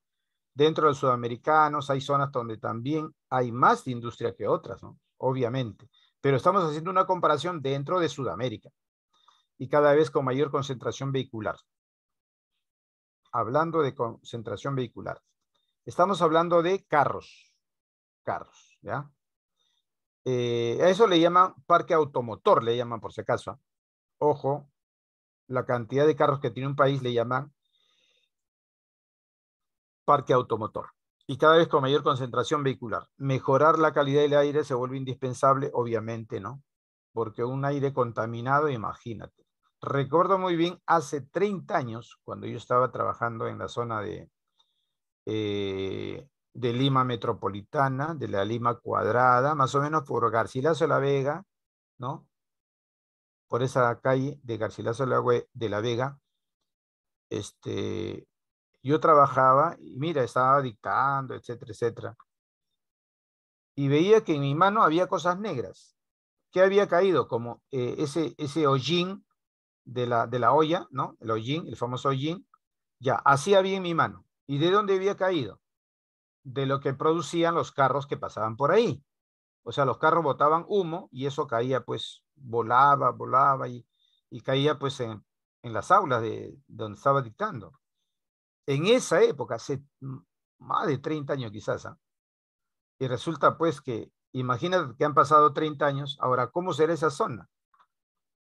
Dentro de los sudamericanos hay zonas donde también hay más industria que otras, Obviamente pero estamos haciendo una comparación dentro de Sudamérica y cada vez con mayor concentración vehicular. Hablando de concentración vehicular, estamos hablando de carros, carros, ¿ya? Eh, a eso le llaman parque automotor, le llaman por si acaso. ¿ah? Ojo, la cantidad de carros que tiene un país le llaman parque automotor y cada vez con mayor concentración vehicular. Mejorar la calidad del aire se vuelve indispensable, obviamente, ¿no? Porque un aire contaminado, imagínate. Recuerdo muy bien hace 30 años, cuando yo estaba trabajando en la zona de, eh, de Lima metropolitana, de la Lima cuadrada, más o menos por Garcilaso de la Vega, ¿no? Por esa calle de Garcilaso de la Vega, este, yo trabajaba y mira, estaba dictando, etcétera, etcétera. Y veía que en mi mano había cosas negras. ¿Qué había caído? Como eh, ese, ese hollín de la, de la olla, ¿no? El hollín, el famoso hollín. Ya, así había en mi mano. ¿Y de dónde había caído? De lo que producían los carros que pasaban por ahí. O sea, los carros botaban humo y eso caía, pues, volaba, volaba y, caía, pues, en, las aulas de donde estaba dictando en esa época, hace más de 30 años quizás, ¿ah? y resulta pues que, imagínate que han pasado 30 años, ahora, ¿cómo será esa zona?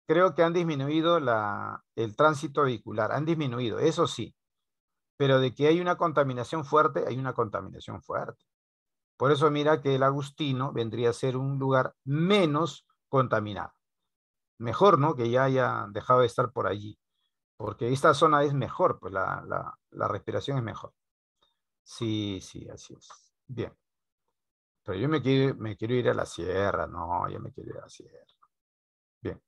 Creo que han disminuido el tránsito vehicular, han disminuido, eso sí, pero de que hay una contaminación fuerte, hay una contaminación fuerte. Por eso mira que el Agustino vendría a ser un lugar menos contaminado. Mejor, ¿no? Que ya haya dejado de estar por allí porque esta zona es mejor, pues la, respiración es mejor. Sí, sí, así es. Bien. Pero yo me quiero, me quiero ir a la sierra, no, yo me quiero ir a la sierra. Bien.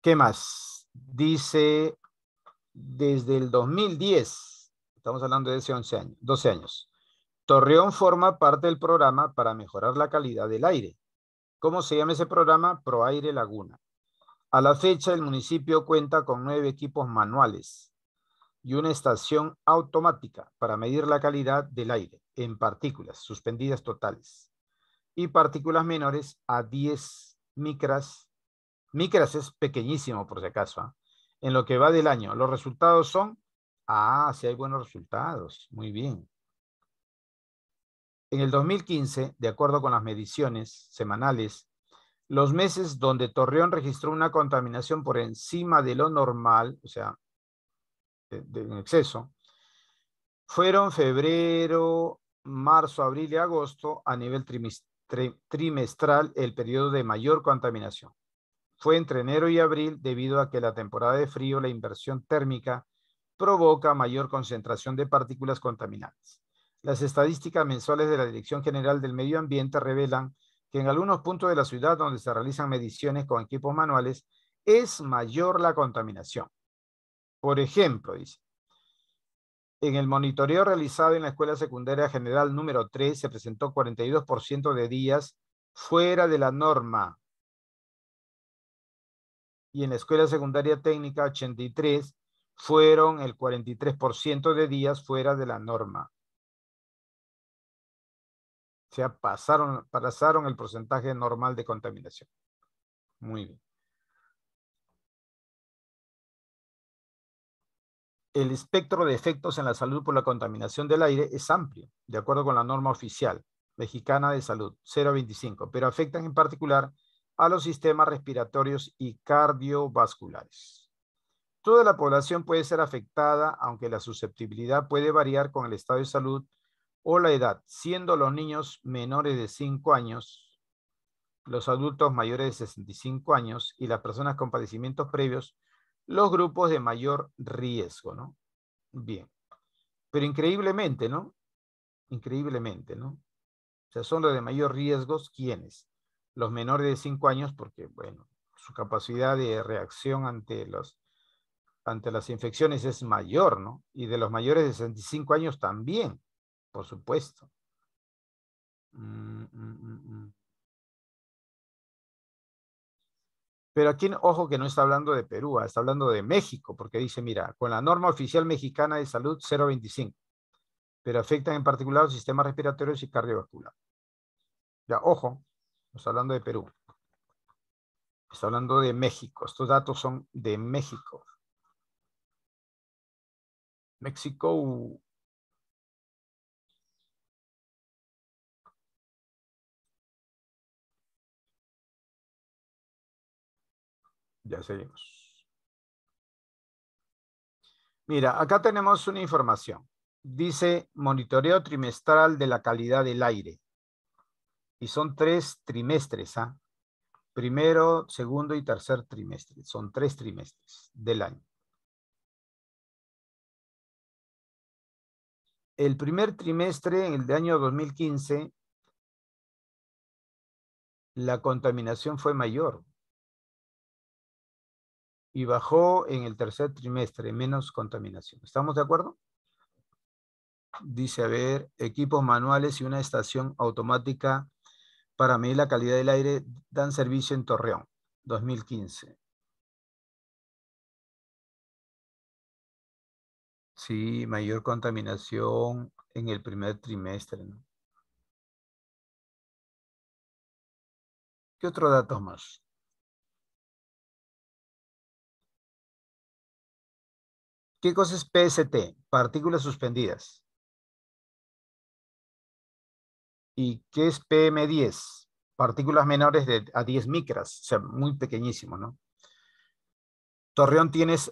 ¿Qué más? Dice, desde el 2010, estamos hablando de hace 11 años, 12 años, Torreón forma parte del programa para mejorar la calidad del aire. ¿Cómo se llama ese programa? ProAire Laguna. A la fecha, el municipio cuenta con nueve equipos manuales y una estación automática para medir la calidad del aire en partículas suspendidas totales y partículas menores a 10 micras. Micras es pequeñísimo, por si acaso. ¿ah? En lo que va del año, los resultados son... Ah, sí hay buenos resultados. Muy bien. En el 2015, de acuerdo con las mediciones semanales los meses donde Torreón registró una contaminación por encima de lo normal, o sea, en exceso, fueron febrero, marzo, abril y agosto a nivel trimestral el periodo de mayor contaminación. Fue entre enero y abril debido a que la temporada de frío, la inversión térmica, provoca mayor concentración de partículas contaminantes. Las estadísticas mensuales de la Dirección General del Medio Ambiente revelan que en algunos puntos de la ciudad donde se realizan mediciones con equipos manuales es mayor la contaminación. Por ejemplo, dice, en el monitoreo realizado en la Escuela Secundaria General número 3 se presentó 42% de días fuera de la norma. Y en la Escuela Secundaria Técnica 83 fueron el 43% de días fuera de la norma. O sea, pasaron, pasaron el porcentaje normal de contaminación. Muy bien. El espectro de efectos en la salud por la contaminación del aire es amplio, de acuerdo con la norma oficial mexicana de salud, 025, pero afectan en particular a los sistemas respiratorios y cardiovasculares. Toda la población puede ser afectada, aunque la susceptibilidad puede variar con el estado de salud o la edad, siendo los niños menores de 5 años, los adultos mayores de 65 años y las personas con padecimientos previos, los grupos de mayor riesgo, ¿no? Bien. Pero increíblemente, ¿no? Increíblemente, ¿no? O sea, son los de mayor riesgo, ¿quiénes? Los menores de 5 años, porque, bueno, su capacidad de reacción ante, los, ante las infecciones es mayor, ¿no? Y de los mayores de 65 años también por supuesto. Mm, mm, mm, pero aquí, ojo que no está hablando de Perú, ah, está hablando de México, porque dice, mira, con la norma oficial mexicana de salud 025, pero afectan en particular los sistemas respiratorios y cardiovascular. Ya, ojo, no está hablando de Perú, está hablando de México, estos datos son de México. México. Ya seguimos. Mira, acá tenemos una información. Dice monitoreo trimestral de la calidad del aire. Y son tres trimestres, ¿ah? Primero, segundo y tercer trimestre. Son tres trimestres del año. El primer trimestre, en el de año 2015, la contaminación fue mayor, y bajó en el tercer trimestre, menos contaminación. ¿Estamos de acuerdo? Dice, a ver, equipos manuales y una estación automática para medir la calidad del aire dan servicio en Torreón, 2015. Sí, mayor contaminación en el primer trimestre. ¿no? ¿Qué otro dato más? ¿Qué cosa es PST? Partículas suspendidas. ¿Y qué es PM10? Partículas menores a 10 micras, o sea, muy pequeñísimo, ¿no? Torreón tienes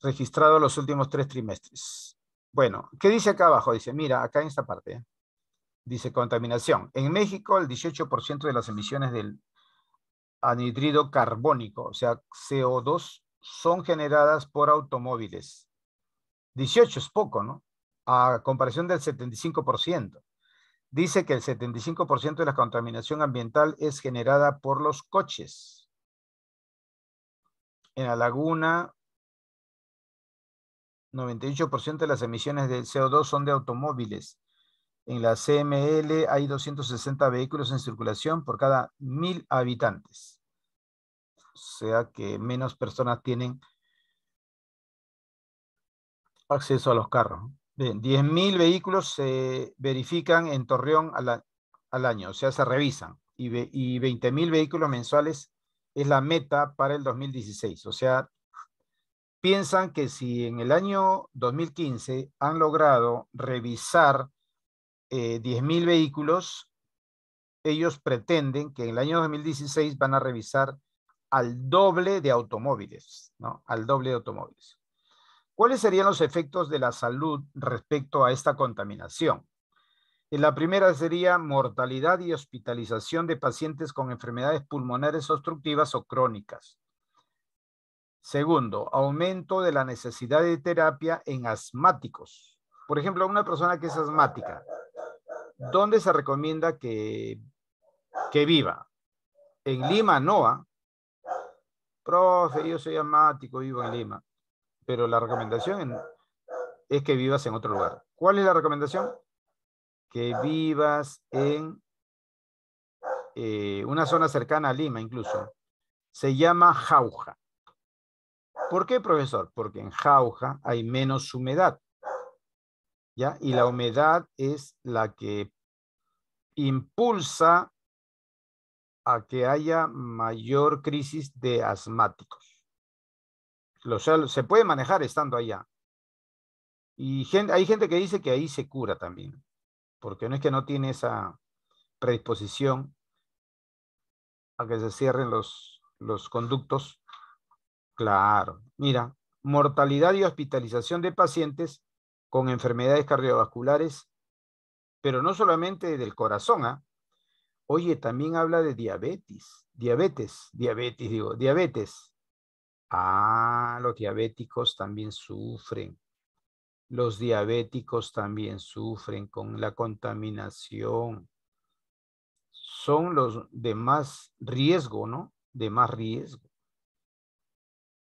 registrado los últimos tres trimestres. Bueno, ¿qué dice acá abajo? Dice, mira, acá en esta parte, ¿eh? dice contaminación. En México, el 18% de las emisiones del anhidrido carbónico, o sea, CO2, son generadas por automóviles 18 es poco, ¿no? A comparación del 75%. Dice que el 75% de la contaminación ambiental es generada por los coches. En la laguna, 98% de las emisiones de CO2 son de automóviles. En la CML hay 260 vehículos en circulación por cada mil habitantes. O sea que menos personas tienen acceso a los carros. Bien, 10.000 vehículos se verifican en Torreón al, año, o sea, se revisan. Y, y 20.000 vehículos mensuales es la meta para el 2016. O sea, piensan que si en el año 2015 han logrado revisar 10.000 eh, vehículos, ellos pretenden que en el año 2016 van a revisar al doble de automóviles, ¿no? Al doble de automóviles. ¿Cuáles serían los efectos de la salud respecto a esta contaminación? Eh, la primera sería mortalidad y hospitalización de pacientes con enfermedades pulmonares obstructivas o crónicas. Segundo, aumento de la necesidad de terapia en asmáticos. Por ejemplo, una persona que es asmática, ¿dónde se recomienda que, que viva? En Lima, NOA. Profe, yo soy asmático, vivo en Lima pero la recomendación es que vivas en otro lugar. ¿Cuál es la recomendación? Que vivas en eh, una zona cercana a Lima incluso. Se llama jauja. ¿Por qué, profesor? Porque en jauja hay menos humedad. ¿ya? Y la humedad es la que impulsa a que haya mayor crisis de asmáticos se puede manejar estando allá. Y hay gente que dice que ahí se cura también, porque no es que no tiene esa predisposición a que se cierren los, conductos. Claro, mira, mortalidad y hospitalización de pacientes con enfermedades cardiovasculares, pero no solamente del corazón, ¿ah? Oye, también habla de diabetes, diabetes, diabetes, digo, diabetes, Ah, los diabéticos también sufren. Los diabéticos también sufren con la contaminación. Son los de más riesgo, ¿no? De más riesgo.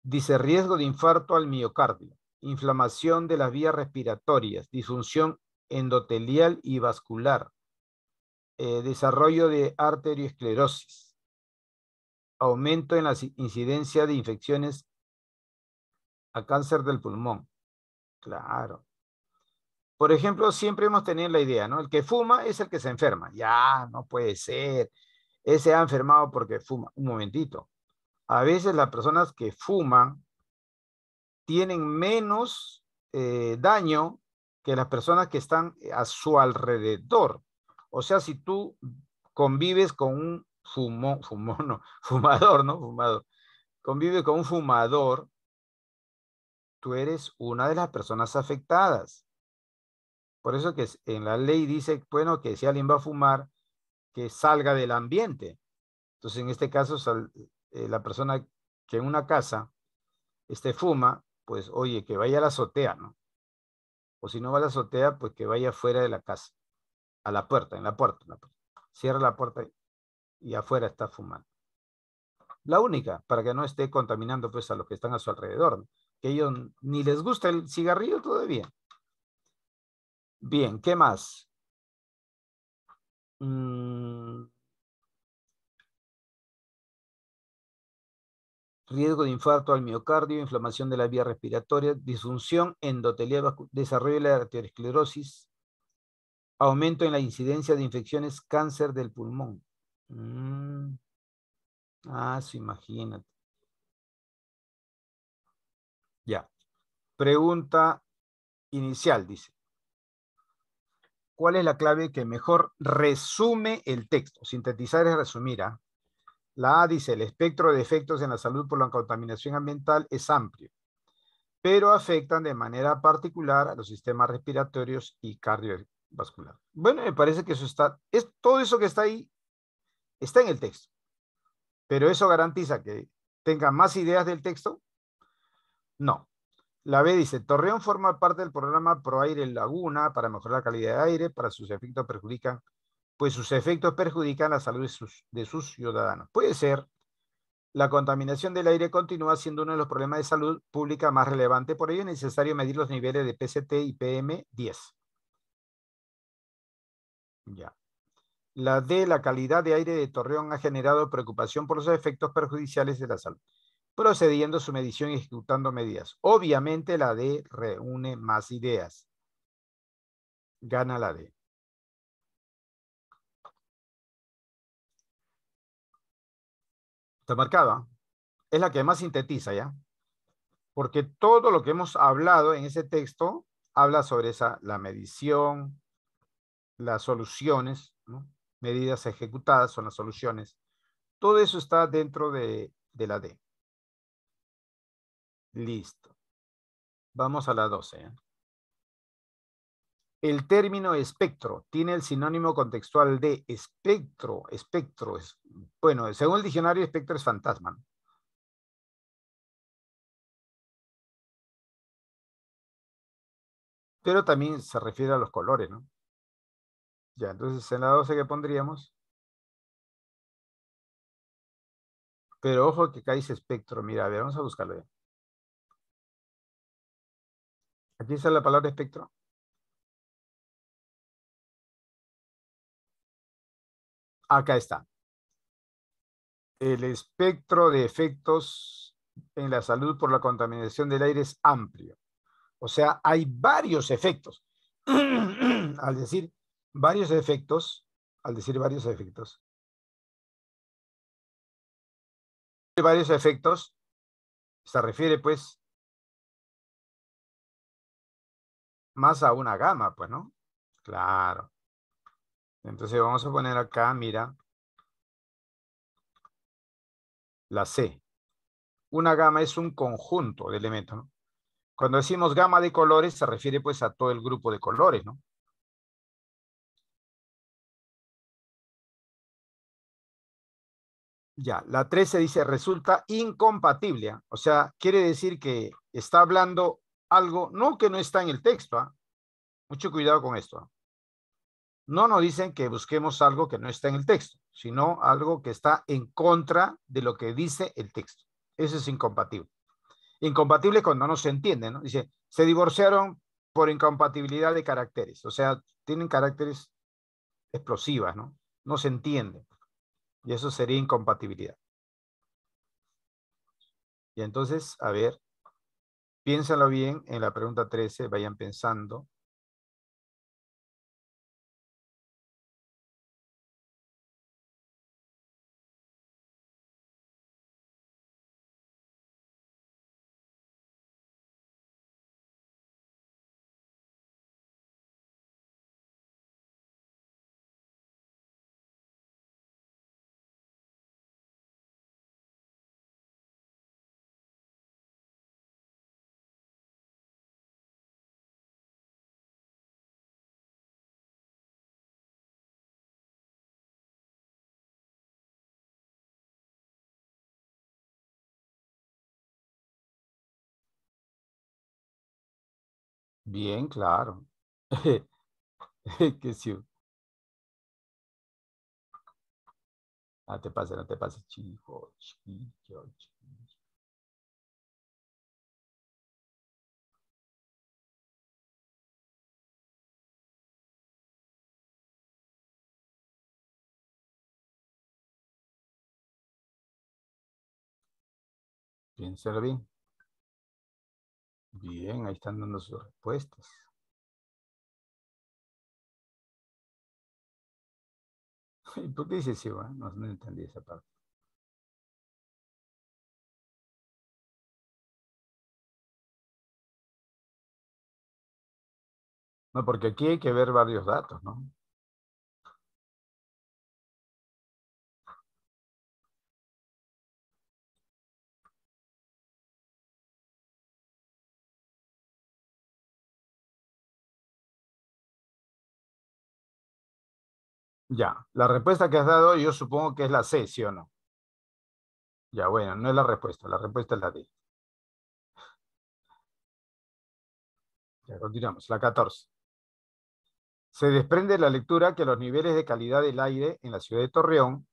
Dice riesgo de infarto al miocardio, inflamación de las vías respiratorias, disfunción endotelial y vascular, eh, desarrollo de arteriosclerosis aumento en la incidencia de infecciones a cáncer del pulmón. Claro. Por ejemplo, siempre hemos tenido la idea, ¿no? El que fuma es el que se enferma. Ya, no puede ser. Ese ha enfermado porque fuma. Un momentito. A veces las personas que fuman tienen menos eh, daño que las personas que están eh, a su alrededor. O sea, si tú convives con un fumó, fumó, no, fumador, ¿no? Fumador. Convive con un fumador, tú eres una de las personas afectadas. Por eso que en la ley dice, bueno, que si alguien va a fumar, que salga del ambiente. Entonces, en este caso, eh, la persona que en una casa este, fuma, pues, oye, que vaya a la azotea, ¿no? O si no va a la azotea, pues que vaya fuera de la casa, a la puerta, en la puerta, Cierra la puerta y afuera está fumando. La única, para que no esté contaminando pues a los que están a su alrededor, que ellos ni les gusta el cigarrillo todavía. Bien, ¿qué más? Mm. Riesgo de infarto al miocardio, inflamación de la vía respiratoria, disfunción endotelial, desarrollo de la arteriosclerosis, aumento en la incidencia de infecciones, cáncer del pulmón. Mm. Ah, sí, imagínate. Ya. Pregunta inicial, dice. ¿Cuál es la clave que mejor resume el texto? Sintetizar es resumir. ¿ah? La A dice, el espectro de efectos en la salud por la contaminación ambiental es amplio, pero afectan de manera particular a los sistemas respiratorios y cardiovascular Bueno, me parece que eso está, es, todo eso que está ahí está en el texto. Pero eso garantiza que tenga más ideas del texto. No. La B dice, Torreón forma parte del programa ProAire Laguna para mejorar la calidad de aire, para sus efectos perjudican, pues sus efectos perjudican la salud de sus, ciudadanos. Puede ser, la contaminación del aire continúa siendo uno de los problemas de salud pública más relevantes. por ello es necesario medir los niveles de PCT y PM10. Ya. La D, la calidad de aire de Torreón ha generado preocupación por los efectos perjudiciales de la salud, procediendo su medición y ejecutando medidas. Obviamente la D reúne más ideas. Gana la D. Está marcada. Es la que más sintetiza ya. Porque todo lo que hemos hablado en ese texto habla sobre esa, la medición, las soluciones, ¿no? medidas ejecutadas son las soluciones. Todo eso está dentro de, la D. Listo. Vamos a la 12. ¿eh? El término espectro tiene el sinónimo contextual de espectro. Espectro es, bueno, según el diccionario, espectro es fantasma. Pero también se refiere a los colores, ¿no? Ya, entonces en la 12 que pondríamos. Pero ojo que acá dice espectro. Mira, a ver, vamos a buscarlo ya. Aquí está la palabra espectro. Acá está. El espectro de efectos en la salud por la contaminación del aire es amplio. O sea, hay varios efectos. Al decir varios efectos, al decir varios efectos, varios efectos, se refiere pues más a una gama, pues, ¿no? Claro. Entonces vamos a poner acá, mira, la C. Una gama es un conjunto de elementos, ¿no? Cuando decimos gama de colores, se refiere pues a todo el grupo de colores, ¿no? Ya, la 13 dice resulta incompatible. ¿ah? O sea, quiere decir que está hablando algo, no que no está en el texto. ¿ah? Mucho cuidado con esto. ¿ah? No nos dicen que busquemos algo que no está en el texto, sino algo que está en contra de lo que dice el texto. Eso es incompatible. Incompatible cuando no se entiende, ¿no? Dice, se divorciaron por incompatibilidad de caracteres. O sea, tienen caracteres explosivas, ¿no? No se entiende. Y eso sería incompatibilidad. Y entonces, a ver, piénsalo bien en la pregunta 13, vayan pensando. Bien, claro. que sí. No te pases, no te pases, chico, chico, chico. bien. Bien, ahí están dando sus respuestas. ¿Y tú dices dice va ah? No, no entendí esa parte. No, porque aquí hay que ver varios datos, ¿no? Ya, la respuesta que has dado yo supongo que es la C, ¿sí o no? Ya, bueno, no es la respuesta, la respuesta es la D. Ya, continuamos, la 14. Se desprende la lectura que los niveles de calidad del aire en la ciudad de Torreón,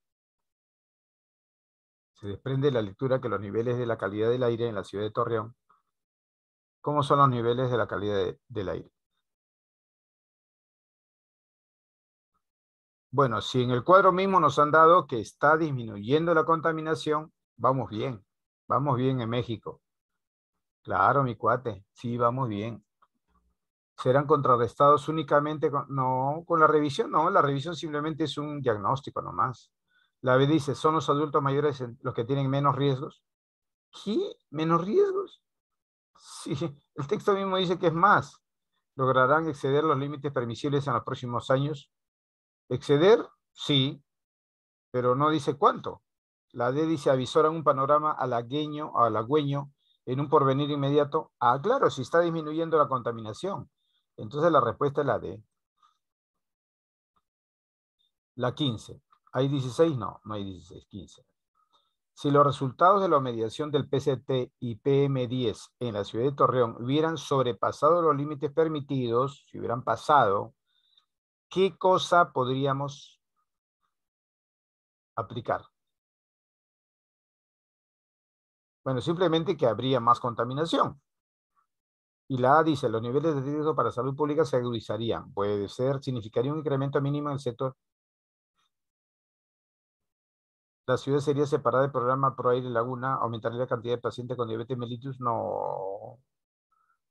se desprende la lectura que los niveles de la calidad del aire en la ciudad de Torreón, ¿cómo son los niveles de la calidad del aire? Bueno, si en el cuadro mismo nos han dado que está disminuyendo la contaminación, vamos bien, vamos bien en México. Claro, mi cuate, sí, vamos bien. ¿Serán contrarrestados únicamente con, no, con la revisión? No, la revisión simplemente es un diagnóstico nomás. La B dice, ¿son los adultos mayores los que tienen menos riesgos? ¿Qué? ¿Menos riesgos? Sí, el texto mismo dice que es más. Lograrán exceder los límites permisibles en los próximos años Exceder, sí, pero no dice cuánto. La D dice avisora un panorama halagüeño, halagüeño en un porvenir inmediato. Ah, claro, si está disminuyendo la contaminación. Entonces la respuesta es la D. La 15. ¿Hay 16? No, no hay 16, 15. Si los resultados de la mediación del PCT y PM10 en la ciudad de Torreón hubieran sobrepasado los límites permitidos, si hubieran pasado, ¿Qué cosa podríamos aplicar? Bueno, simplemente que habría más contaminación. Y la A dice, los niveles de riesgo para salud pública se agudizarían. Puede ser, significaría un incremento mínimo en el sector. La ciudad sería separada del programa ProAire Laguna, aumentaría la cantidad de pacientes con diabetes mellitus. No.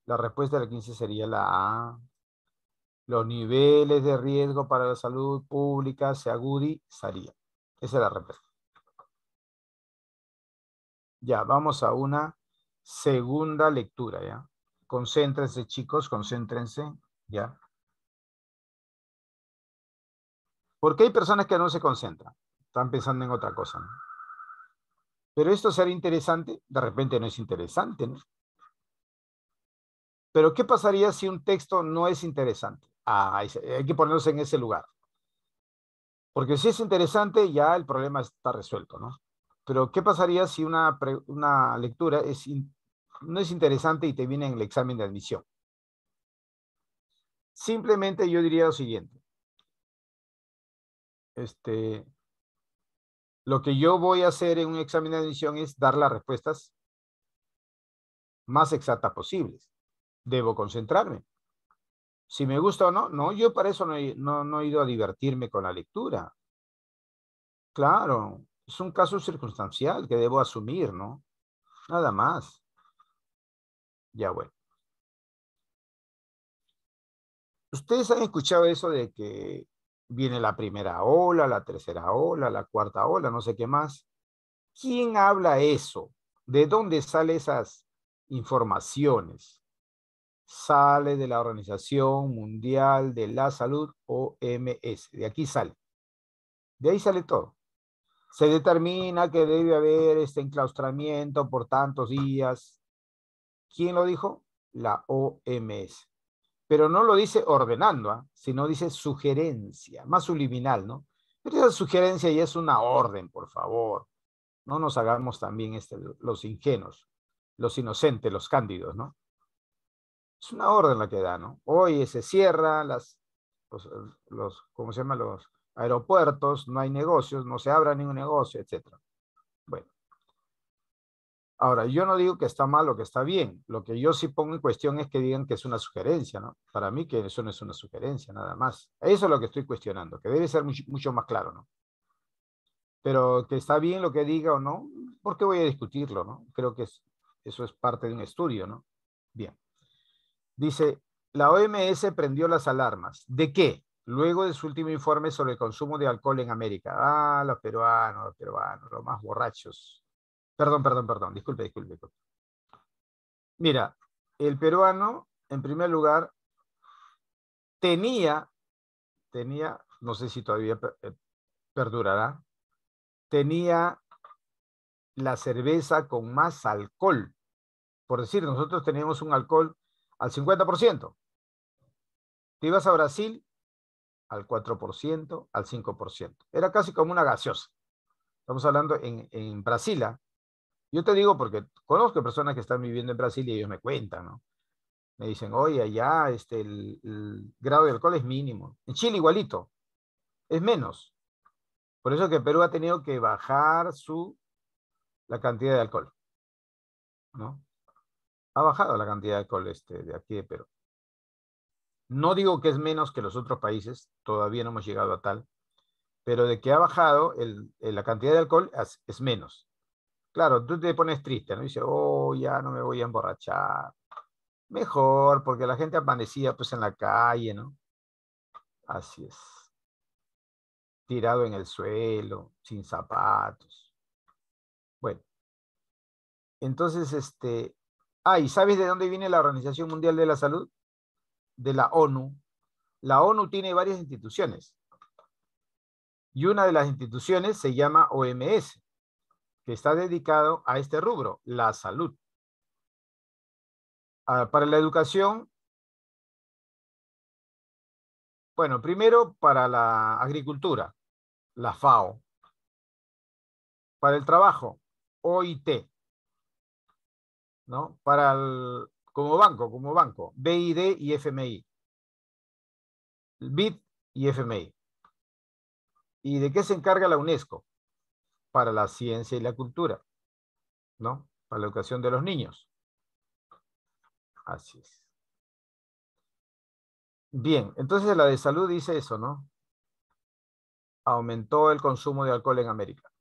La respuesta de la 15 sería la A los niveles de riesgo para la salud pública se agudizarían. Esa es la respuesta. Ya, vamos a una segunda lectura, ¿ya? Concéntrense, chicos, concéntrense, ¿ya? Porque hay personas que no se concentran, están pensando en otra cosa. Pero esto será interesante, de repente no es interesante, ¿no? Pero ¿qué pasaría si un texto no es interesante? hay que ponernos en ese lugar. Porque si es interesante, ya el problema está resuelto, ¿no? Pero, ¿qué pasaría si una, una lectura no es interesante y te viene en el examen de admisión? Simplemente yo diría lo siguiente. Este, lo que yo voy a hacer en un examen de admisión es dar las respuestas más exactas posibles. Debo concentrarme. Si me gusta o no, no, yo para eso no he, no, no he ido a divertirme con la lectura. Claro, es un caso circunstancial que debo asumir, ¿no? Nada más. Ya bueno. Ustedes han escuchado eso de que viene la primera ola, la tercera ola, la cuarta ola, no sé qué más. ¿Quién habla eso? ¿De dónde salen esas informaciones? sale de la Organización Mundial de la Salud, OMS. De aquí sale. De ahí sale todo. Se determina que debe haber este enclaustramiento por tantos días. ¿Quién lo dijo? La OMS. Pero no lo dice ordenando, ¿ah? sino dice sugerencia, más subliminal, ¿no? Pero esa sugerencia ya es una orden, por favor. No nos hagamos también este, los ingenuos, los inocentes, los cándidos, ¿no? Es una orden la que da, ¿no? Hoy se cierra las, los, pues, los ¿cómo se llama? Los aeropuertos, no hay negocios, no se abra ningún negocio, etc. Bueno. Ahora, yo no digo que está mal o que está bien. Lo que yo sí pongo en cuestión es que digan que es una sugerencia, ¿no? Para mí que eso no es una sugerencia, nada más. Eso es lo que estoy cuestionando, que debe ser mucho, más claro, ¿no? Pero que está bien lo que diga o no, ¿por qué voy a discutirlo, no? Creo que es, eso es parte de un estudio, ¿no? Bien. Dice, la OMS prendió las alarmas. ¿De qué? Luego de su último informe sobre el consumo de alcohol en América. Ah, los peruanos, los peruanos, los más borrachos. Perdón, perdón, perdón. Disculpe, disculpe. Mira, el peruano, en primer lugar, tenía, tenía, no sé si todavía eh, perdurará, tenía la cerveza con más alcohol. Por decir, nosotros teníamos un alcohol al 50%. Te ibas a Brasil al 4%, al 5%. Era casi como una gaseosa. Estamos hablando en, en Brasil. ¿ah? Yo te digo porque conozco personas que están viviendo en Brasil y ellos me cuentan, ¿no? Me dicen, oye, allá este, el, el grado de alcohol es mínimo. En Chile igualito, es menos. Por eso que Perú ha tenido que bajar su, la cantidad de alcohol. ¿no? Ha bajado la cantidad de alcohol este, de aquí de Perú. No digo que es menos que los otros países, todavía no hemos llegado a tal, pero de que ha bajado eh, la cantidad de alcohol es, menos. Claro, tú te pones triste, ¿no? Dice, dices, oh, ya no me voy a emborrachar. Mejor, porque la gente amanecía pues en la calle, ¿no? Así es. Tirado en el suelo, sin zapatos. Bueno, entonces, este, Ah, ¿y sabes de dónde viene la Organización Mundial de la Salud? De la ONU. La ONU tiene varias instituciones. Y una de las instituciones se llama OMS, que está dedicado a este rubro, la salud. Ah, para la educación, bueno, primero para la agricultura, la FAO. Para el trabajo, OIT. ¿no? Para el, como banco, como banco, BID y FMI. BID y FMI. ¿Y de qué se encarga la UNESCO? Para la ciencia y la cultura, ¿no? Para la educación de los niños. Así es. Bien, entonces la de salud dice eso, ¿no? Aumentó el consumo de alcohol en América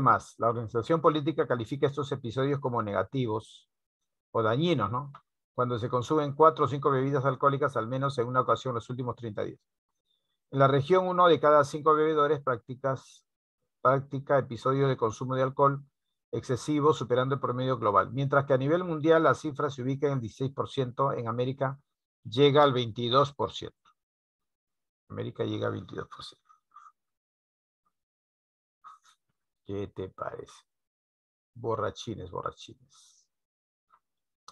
más? La organización política califica estos episodios como negativos o dañinos, ¿no? Cuando se consumen cuatro o cinco bebidas alcohólicas al menos en una ocasión los últimos 30 días. En la región, uno de cada cinco bebedores practica episodios de consumo de alcohol excesivo, superando el promedio global. Mientras que a nivel mundial la cifra se ubica en el 16%, en América llega al 22%. América llega al 22%. ¿Qué te parece? Borrachines, borrachines.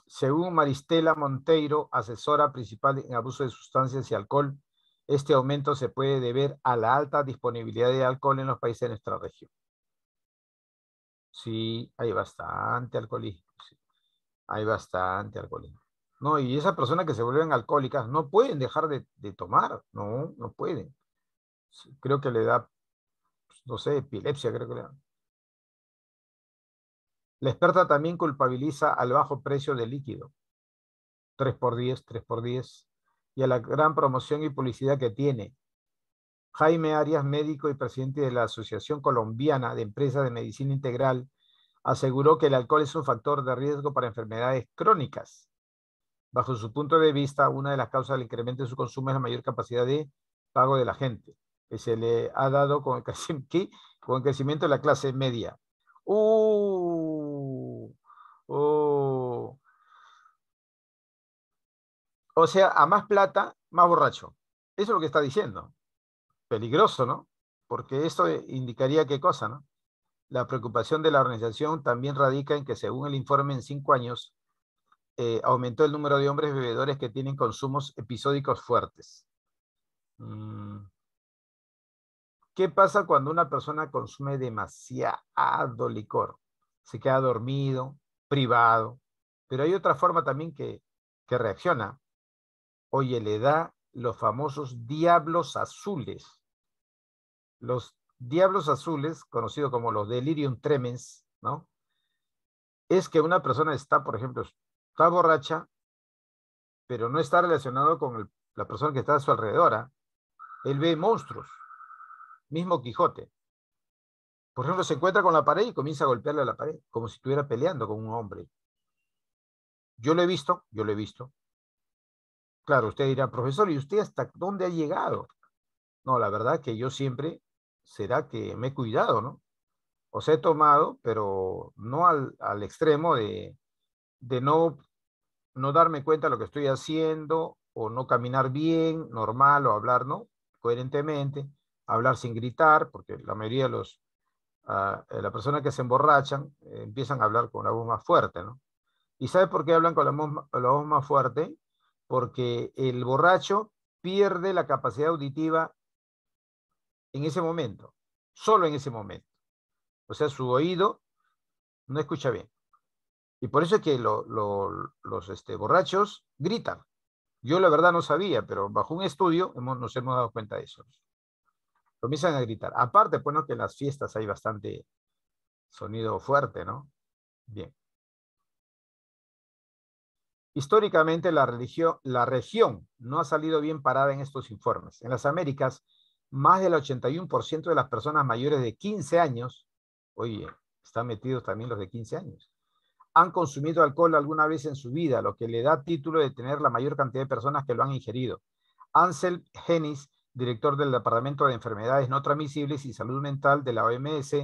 Según Maristela Monteiro, asesora principal en abuso de sustancias y alcohol, este aumento se puede deber a la alta disponibilidad de alcohol en los países de nuestra región. Sí, hay bastante alcoholismo. Hay bastante alcoholismo. No, y esas personas que se vuelven alcohólicas no pueden dejar de, de tomar, no, no pueden. Creo que le da no sé, epilepsia creo que era. La experta también culpabiliza al bajo precio del líquido, 3 por 10, 3 por 10, y a la gran promoción y publicidad que tiene. Jaime Arias, médico y presidente de la Asociación Colombiana de Empresas de Medicina Integral, aseguró que el alcohol es un factor de riesgo para enfermedades crónicas. Bajo su punto de vista, una de las causas del incremento de su consumo es la mayor capacidad de pago de la gente se le ha dado con el, con crecimiento de la clase media. Uh, O sea, a más plata, más borracho. Eso es lo que está diciendo. Peligroso, ¿no? Porque eso indicaría qué cosa, ¿no? La preocupación de la organización también radica en que, según el informe, en cinco años eh, aumentó el número de hombres bebedores que tienen consumos episódicos fuertes. Mm. ¿Qué pasa cuando una persona consume demasiado licor? Se queda dormido, privado, pero hay otra forma también que, que reacciona. Oye, le da los famosos diablos azules. Los diablos azules, conocidos como los delirium tremens, ¿no? Es que una persona está, por ejemplo, está borracha, pero no está relacionado con la persona que está a su alrededor. ¿ah? Él ve monstruos, mismo Quijote. Por ejemplo, se encuentra con la pared y comienza a golpearle a la pared, como si estuviera peleando con un hombre. Yo lo he visto, yo lo he visto. Claro, usted dirá, profesor, ¿y usted hasta dónde ha llegado? No, la verdad que yo siempre será que me he cuidado, ¿no? Os he tomado, pero no al, al extremo de, de no, no darme cuenta de lo que estoy haciendo o no caminar bien, normal o hablar, ¿no? Coherentemente hablar sin gritar, porque la mayoría de los, la eh, las personas que se emborrachan eh, empiezan a hablar con la voz más fuerte, ¿no? ¿Y sabe por qué hablan con la voz, más fuerte? Porque el borracho pierde la capacidad auditiva en ese momento, solo en ese momento. O sea, su oído no escucha bien. Y por eso es que los este, borrachos gritan. Yo la verdad no sabía, pero bajo un estudio nos hemos dado cuenta de eso comienzan a gritar. Aparte, bueno, que en las fiestas hay bastante sonido fuerte, ¿no? Bien. Históricamente la, religión, la región no ha salido bien parada en estos informes. En las Américas, más del 81% de las personas mayores de 15 años, oye, están metidos también los de 15 años, han consumido alcohol alguna vez en su vida, lo que le da título de tener la mayor cantidad de personas que lo han ingerido. Ansel Hennis director del Departamento de Enfermedades No Transmisibles y Salud Mental de la OMS,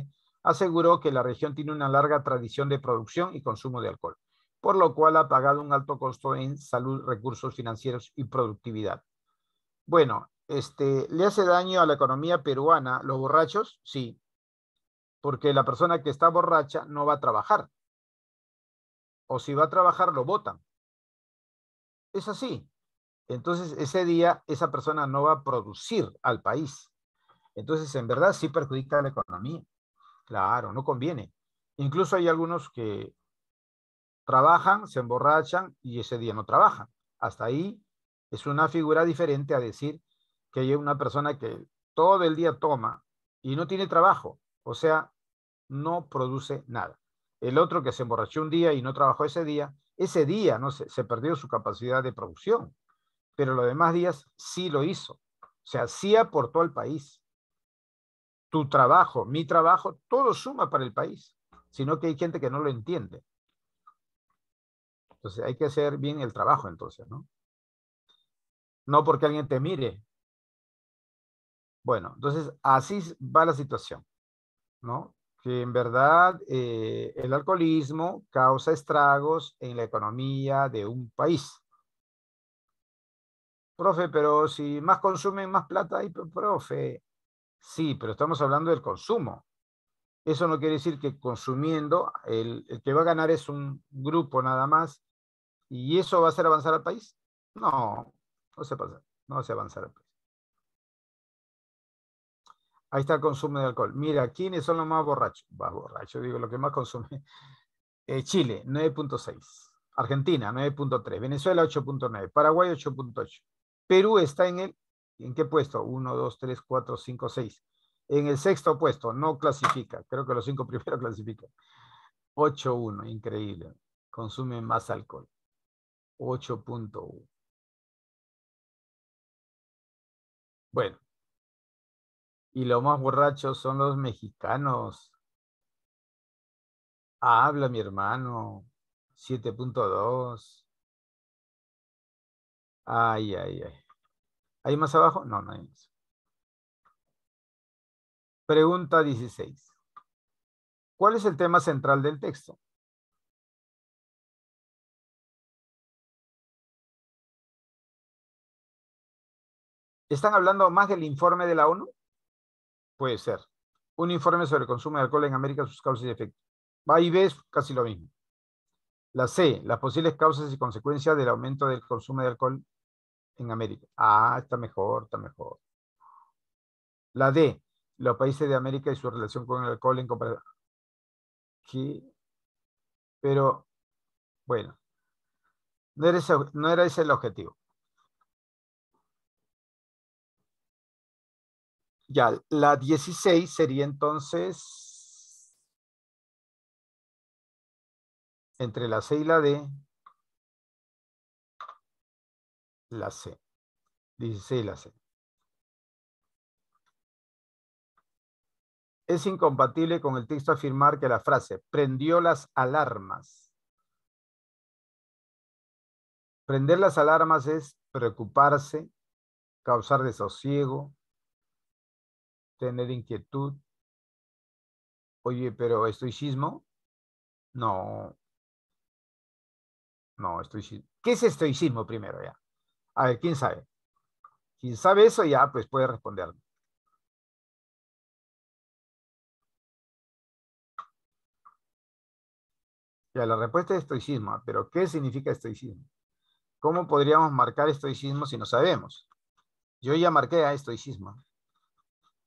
aseguró que la región tiene una larga tradición de producción y consumo de alcohol, por lo cual ha pagado un alto costo en salud, recursos financieros y productividad. Bueno, este, ¿le hace daño a la economía peruana los borrachos? Sí, porque la persona que está borracha no va a trabajar. O si va a trabajar, lo votan. Es así entonces ese día esa persona no va a producir al país. Entonces, en verdad sí perjudica la economía. Claro, no conviene. Incluso hay algunos que trabajan, se emborrachan y ese día no trabajan. Hasta ahí es una figura diferente a decir que hay una persona que todo el día toma y no tiene trabajo, o sea, no produce nada. El otro que se emborrachó un día y no trabajó ese día, ese día no se perdió su capacidad de producción pero los demás días sí lo hizo. O sea, sí aportó al país. Tu trabajo, mi trabajo, todo suma para el país, sino que hay gente que no lo entiende. Entonces hay que hacer bien el trabajo entonces, ¿no? No porque alguien te mire. Bueno, entonces así va la situación, ¿no? que en verdad eh, el alcoholismo causa estragos en la economía de un país. Profe, pero si más consumen, más plata hay, profe. Sí, pero estamos hablando del consumo. Eso no quiere decir que consumiendo, el, que va a ganar es un grupo nada más, y eso va a hacer avanzar al país. No, no se pasa, no se avanzar al país. Ahí está el consumo de alcohol. Mira, ¿quiénes son los más borrachos? Más borracho. digo, lo que más consume. Eh, Chile, 9.6. Argentina, 9.3. Venezuela, 8.9. Paraguay, 8.8. Perú está en el, ¿en qué puesto? 1, 2, 3, 4, 5, 6. En el sexto puesto, no clasifica. Creo que los cinco primeros clasifican. 8, 1, increíble. Consumen más alcohol. 8.1. Bueno. Y los más borrachos son los mexicanos. Habla mi hermano. 7.2. Ay, ay, ay. ¿Hay más abajo? No, no hay más. Pregunta 16. ¿Cuál es el tema central del texto? ¿Están hablando más del informe de la ONU? Puede ser. Un informe sobre el consumo de alcohol en América, sus causas y efectos. Va y ves casi lo mismo. La C, las posibles causas y consecuencias del aumento del consumo de alcohol en América. Ah, está mejor, está mejor. La D, los países de América y su relación con el alcohol en comparación. Sí, pero, bueno, no era, ese, no era ese el objetivo. Ya, la 16 sería entonces entre la C y la D, la C. dice la C. Es incompatible con el texto afirmar que la frase prendió las alarmas. Prender las alarmas es preocuparse, causar desosiego, tener inquietud. Oye, pero estoicismo? No. No, estoicismo. ¿Qué es estoicismo primero ya? A ver, ¿quién sabe? ¿Quién sabe eso ya pues puede responder. Ya, la respuesta es estoicismo, ¿ah? pero ¿qué significa estoicismo? ¿Cómo podríamos marcar estoicismo si no sabemos? Yo ya marqué a estoicismo.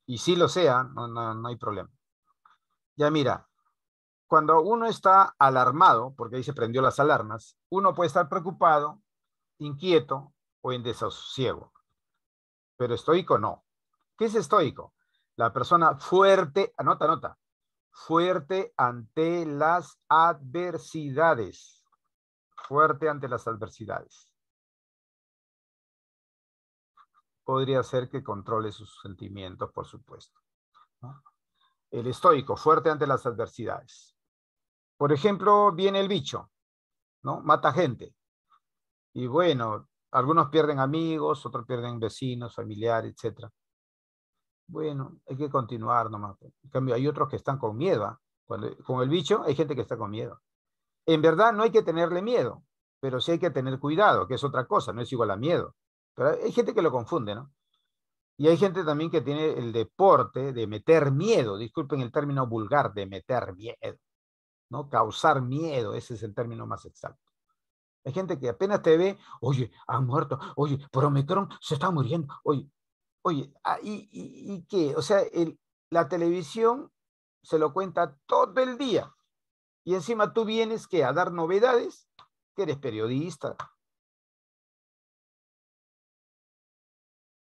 Y si lo sea, ¿ah? no, no hay problema. Ya mira, cuando uno está alarmado, porque ahí se prendió las alarmas, uno puede estar preocupado, inquieto, o en desasosiego. Pero estoico no. ¿Qué es estoico? La persona fuerte, anota, anota, fuerte ante las adversidades. Fuerte ante las adversidades. Podría ser que controle sus sentimientos, por supuesto. El estoico, fuerte ante las adversidades. Por ejemplo, viene el bicho, ¿no? Mata gente. Y bueno, algunos pierden amigos, otros pierden vecinos, familiares, etc. Bueno, hay que continuar nomás. Pues. En cambio, hay otros que están con miedo. ¿ah? Como con el bicho hay gente que está con miedo. En verdad no hay que tenerle miedo, pero sí hay que tener cuidado, que es otra cosa, no es igual a miedo. Pero hay gente que lo confunde, ¿no? Y hay gente también que tiene el deporte de meter miedo, disculpen el término vulgar, de meter miedo, ¿no? Causar miedo, ese es el término más exacto. Hay gente que apenas te ve, oye, ha muerto, oye, por se está muriendo, oye, oye, ah, ¿y, qué? O sea, la televisión se lo cuenta todo el día. Y encima tú vienes que a dar novedades, que eres periodista.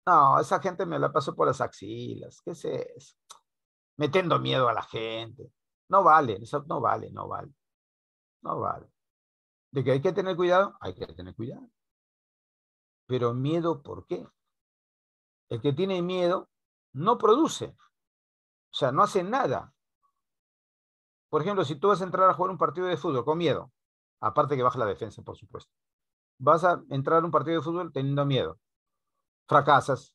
No, esa gente me la pasó por las axilas. ¿Qué es eso? Metiendo miedo a la gente. No vale, eso no vale, no vale. No vale de que hay que tener cuidado, hay que tener cuidado. Pero miedo, ¿por qué? El que tiene miedo no produce, o sea, no hace nada. Por ejemplo, si tú vas a entrar a jugar un partido de fútbol con miedo, aparte que baja la defensa, por supuesto, vas a entrar a un partido de fútbol teniendo miedo, fracasas,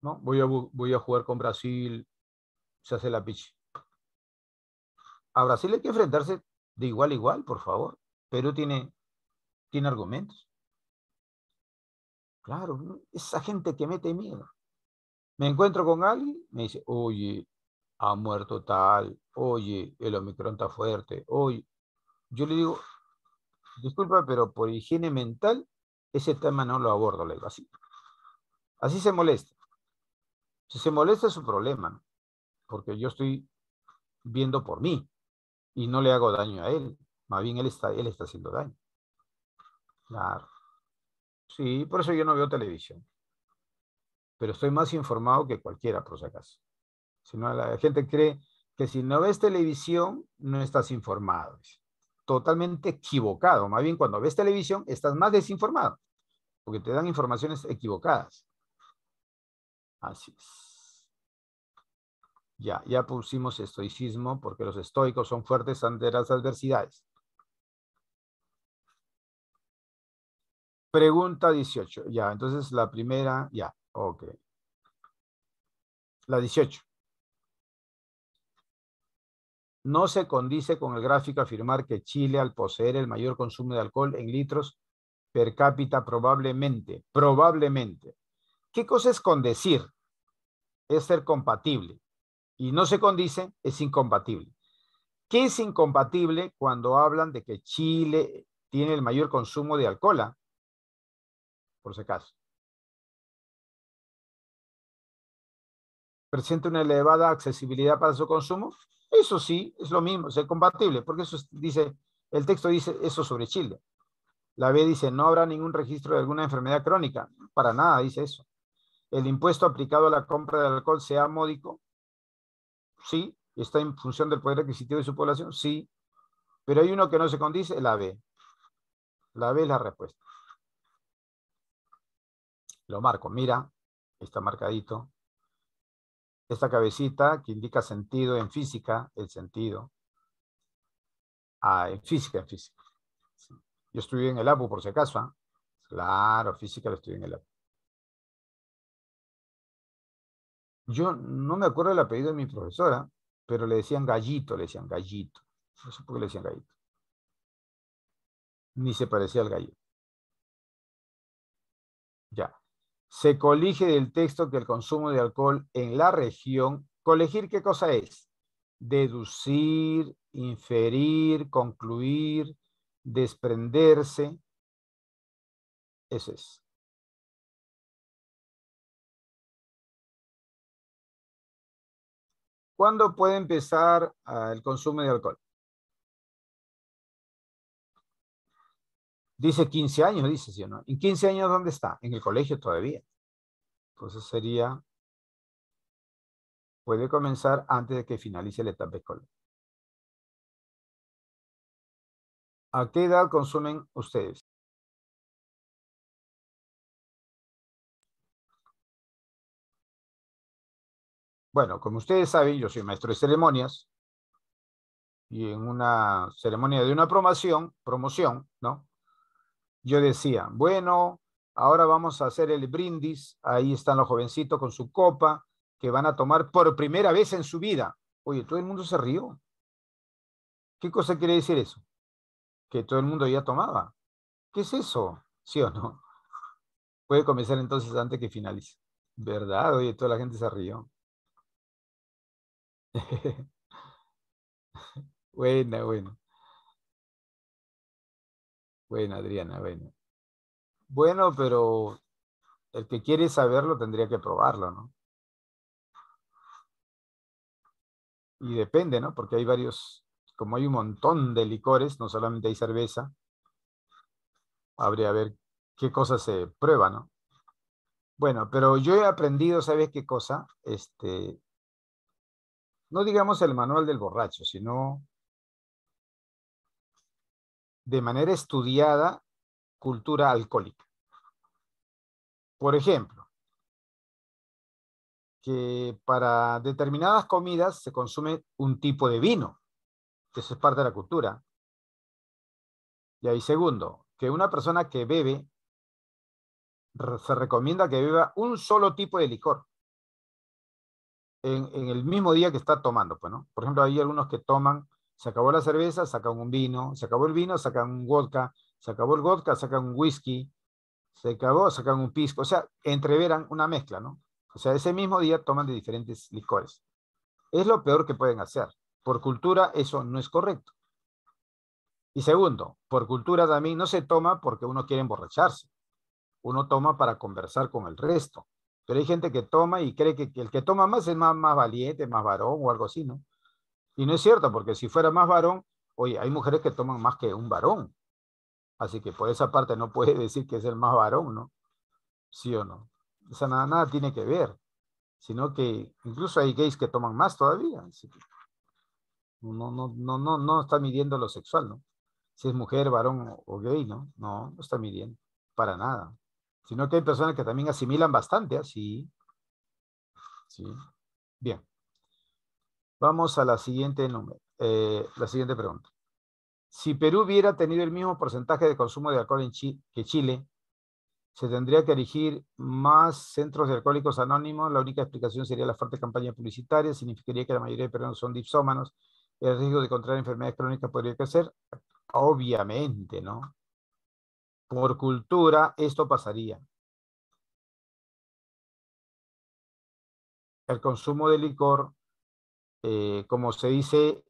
¿no? Voy a, voy a jugar con Brasil, se hace la pitch A Brasil hay que enfrentarse de igual a igual, por favor pero tiene, tiene argumentos. Claro, esa gente que mete miedo. Me encuentro con alguien, me dice, oye, ha muerto tal, oye, el Omicron está fuerte, oye. Yo le digo, disculpa, pero por higiene mental, ese tema no lo abordo, le digo así. Así se molesta. Si se molesta es su problema, porque yo estoy viendo por mí y no le hago daño a él. Más bien él está, él está haciendo daño. Claro. Sí, por eso yo no veo televisión. Pero estoy más informado que cualquiera, por si acaso. Si no, la gente cree que si no ves televisión, no estás informado. Totalmente equivocado. Más bien, cuando ves televisión, estás más desinformado. Porque te dan informaciones equivocadas. Así es. Ya, ya pusimos estoicismo porque los estoicos son fuertes ante las adversidades. Pregunta 18. Ya, entonces la primera, ya, ok. La 18. No se condice con el gráfico afirmar que Chile, al poseer el mayor consumo de alcohol en litros per cápita, probablemente, probablemente. ¿Qué cosa es condecir? Es ser compatible. Y no se condice, es incompatible. ¿Qué es incompatible cuando hablan de que Chile tiene el mayor consumo de alcohol? Ah? por si acaso. Presenta una elevada accesibilidad para su consumo. Eso sí, es lo mismo, es compatible, porque eso dice, el texto dice eso sobre Chile. La B dice, no habrá ningún registro de alguna enfermedad crónica. Para nada dice eso. El impuesto aplicado a la compra de alcohol sea módico. Sí. Está en función del poder adquisitivo de su población. Sí. Pero hay uno que no se condice, la B. La B es la respuesta lo marco. Mira, está marcadito. Esta cabecita que indica sentido en física, el sentido. Ah, en física, en física. Yo estudié en el APU por si acaso. ¿ah? Claro, física lo estudié en el APU. Yo no me acuerdo el apellido de mi profesora, pero le decían gallito, le decían gallito. No sé por qué le decían gallito. Ni se parecía al gallito. Ya se colige del texto que el consumo de alcohol en la región, colegir qué cosa es? Deducir, inferir, concluir, desprenderse. Eso es. ¿Cuándo puede empezar ah, el consumo de alcohol? Dice 15 años, dice, ¿sí o no? ¿En 15 años dónde está? En el colegio todavía. Entonces sería, puede comenzar antes de que finalice la etapa escolar. ¿A qué edad consumen ustedes? Bueno, como ustedes saben, yo soy maestro de ceremonias y en una ceremonia de una promoción, promoción, ¿no? yo decía, bueno, ahora vamos a hacer el brindis, ahí están los jovencitos con su copa que van a tomar por primera vez en su vida. Oye, todo el mundo se rió. ¿Qué cosa quiere decir eso? Que todo el mundo ya tomaba. ¿Qué es eso? ¿Sí o no? Puede comenzar entonces antes que finalice. ¿Verdad? Oye, toda la gente se rió. Bueno, bueno. Bueno, Adriana, bueno. Bueno, pero el que quiere saberlo tendría que probarlo, ¿no? Y depende, ¿no? Porque hay varios, como hay un montón de licores, no solamente hay cerveza, habría que ver qué cosa se prueba, ¿no? Bueno, pero yo he aprendido, ¿sabes qué cosa? Este, no digamos el manual del borracho, sino de manera estudiada cultura alcohólica. Por ejemplo, que para determinadas comidas se consume un tipo de vino, que eso es parte de la cultura. Y ahí segundo, que una persona que bebe, se recomienda que beba un solo tipo de licor en, el mismo día que está tomando. Pues, Por ejemplo, hay algunos que toman se acabó la cerveza, sacan un vino. Se acabó el vino, sacan un vodka. Se acabó el vodka, sacan un whisky. Se acabó, sacan un pisco. O sea, entreveran una mezcla, ¿no? O sea, ese mismo día toman de diferentes licores. Es lo peor que pueden hacer. Por cultura eso no es correcto. Y segundo, por cultura también no se toma porque uno quiere emborracharse. Uno toma para conversar con el resto. Pero hay gente que toma y cree que, el que toma más es más, más valiente, más varón o algo así, ¿no? Y no es cierto, porque si fuera más varón, oye, hay mujeres que toman más que un varón. Así que por esa parte no puede decir que es el más varón, ¿no? Sí o no. O sea, nada, nada tiene que ver. Sino que incluso hay gays que toman más todavía. Así no, no, no, no, no está midiendo lo sexual, ¿no? Si es mujer, varón o gay, ¿no? No, no está midiendo. Para nada. Sino que hay personas que también asimilan bastante así. ¿ah? ¿Sí? Bien. Vamos a la siguiente, eh, la siguiente pregunta. Si Perú hubiera tenido el mismo porcentaje de consumo de alcohol en que Chile, se tendría que erigir más centros de alcohólicos anónimos. La única explicación sería la fuerte campaña publicitaria. Significaría que la mayoría de peruanos son dipsómanos. El riesgo de contraer enfermedades crónicas podría crecer. Obviamente, ¿no? Por cultura, esto pasaría. El consumo de licor eh, como se dice,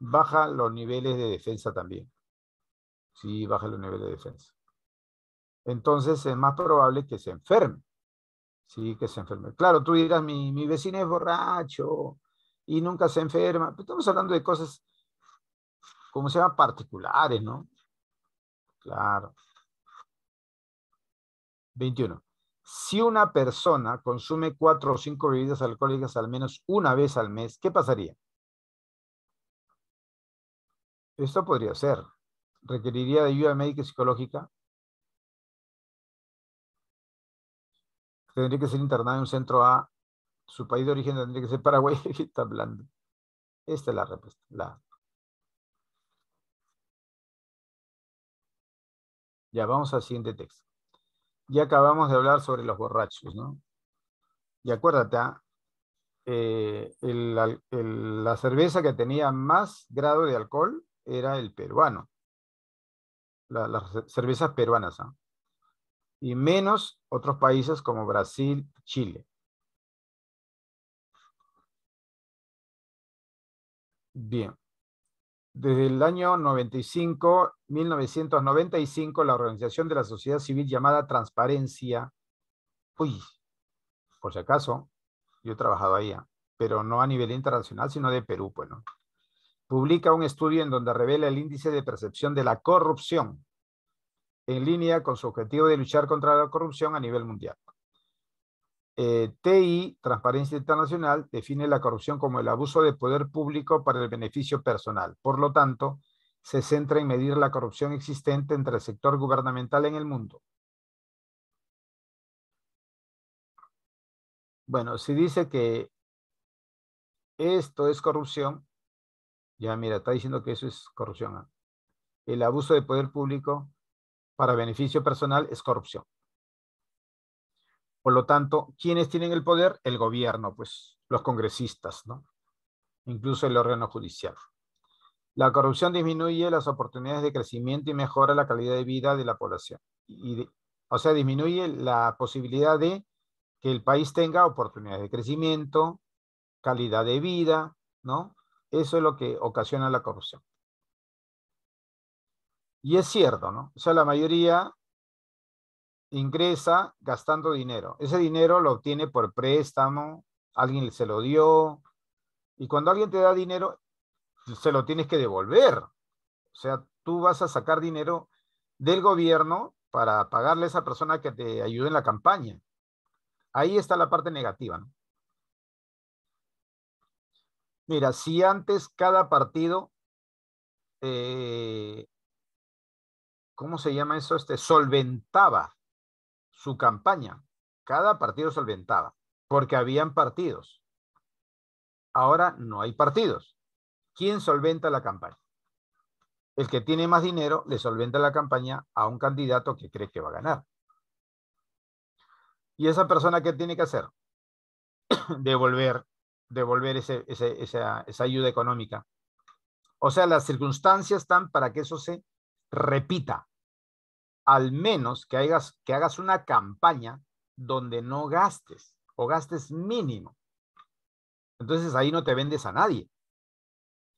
baja los niveles de defensa también. Sí, baja los niveles de defensa. Entonces es más probable que se enferme. Sí, que se enferme. Claro, tú dirás, mi, mi vecino es borracho y nunca se enferma. estamos hablando de cosas, como se llama, particulares, ¿no? Claro. 21. Si una persona consume cuatro o cinco bebidas alcohólicas al menos una vez al mes, ¿qué pasaría? Esto podría ser. ¿Requeriría de ayuda médica y psicológica? Tendría que ser internado en un centro A. Su país de origen tendría que ser Paraguay. Está hablando. Esta es la respuesta. Ya, vamos al siguiente texto ya acabamos de hablar sobre los borrachos, ¿no? Y acuérdate, ¿ah? eh, la cerveza que tenía más grado de alcohol era el peruano, las cervezas peruanas, ¿eh? y menos otros países como Brasil, Chile. Bien. Desde el año 95, 1995, la organización de la sociedad civil llamada Transparencia, uy, por si acaso, yo he trabajado ahí, pero no a nivel internacional, sino de Perú, bueno, pues, Publica un estudio en donde revela el índice de percepción de la corrupción, en línea con su objetivo de luchar contra la corrupción a nivel mundial. Eh, TI, Transparencia Internacional, define la corrupción como el abuso de poder público para el beneficio personal. Por lo tanto, se centra en medir la corrupción existente entre el sector gubernamental en el mundo. Bueno, si dice que esto es corrupción, ya mira, está diciendo que eso es corrupción. ¿ah? El abuso de poder público para beneficio personal es corrupción. Por lo tanto, ¿quiénes tienen el poder? El gobierno, pues los congresistas, ¿no? Incluso el órgano judicial. La corrupción disminuye las oportunidades de crecimiento y mejora la calidad de vida de la población. o sea, disminuye la posibilidad de que el país tenga oportunidades de crecimiento, calidad de vida, ¿no? Eso es lo que ocasiona la corrupción. Y es cierto, ¿no? O sea, la mayoría ingresa gastando dinero. Ese dinero lo obtiene por préstamo, alguien se lo dio. Y cuando alguien te da dinero, se lo tienes que devolver. O sea, tú vas a sacar dinero del gobierno para pagarle a esa persona que te ayude en la campaña. Ahí está la parte negativa. Mira, si antes cada partido, eh, ¿cómo se llama eso? Este, solventaba su campaña. Cada partido solventaba, porque habían partidos. Ahora no hay partidos. ¿Quién solventa la campaña? El que tiene más dinero le solventa la campaña a un candidato que cree que va a ganar. ¿Y esa persona qué tiene que hacer? devolver devolver esa, esa ayuda económica. O sea, las circunstancias están para que eso se repita al menos que hagas, que hagas una campaña donde no gastes o gastes mínimo. Entonces ahí no te vendes a nadie.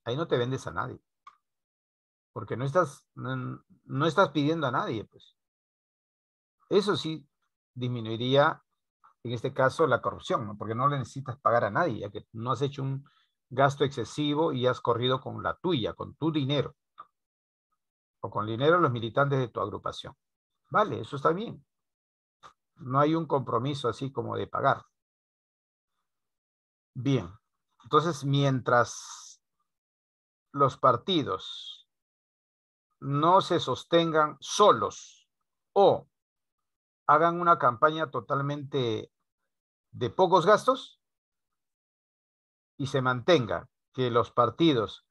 Ahí no te vendes a nadie. Porque no estás, no, estás pidiendo a nadie, pues. Eso sí disminuiría, en este caso, la corrupción, porque no le necesitas pagar a nadie, ya que no has hecho un gasto excesivo y has corrido con la tuya, con tu dinero o con dinero los militantes de tu agrupación. Vale, eso está bien. No hay un compromiso así como de pagar. Bien, entonces mientras los partidos no se sostengan solos o hagan una campaña totalmente de pocos gastos y se mantenga que los partidos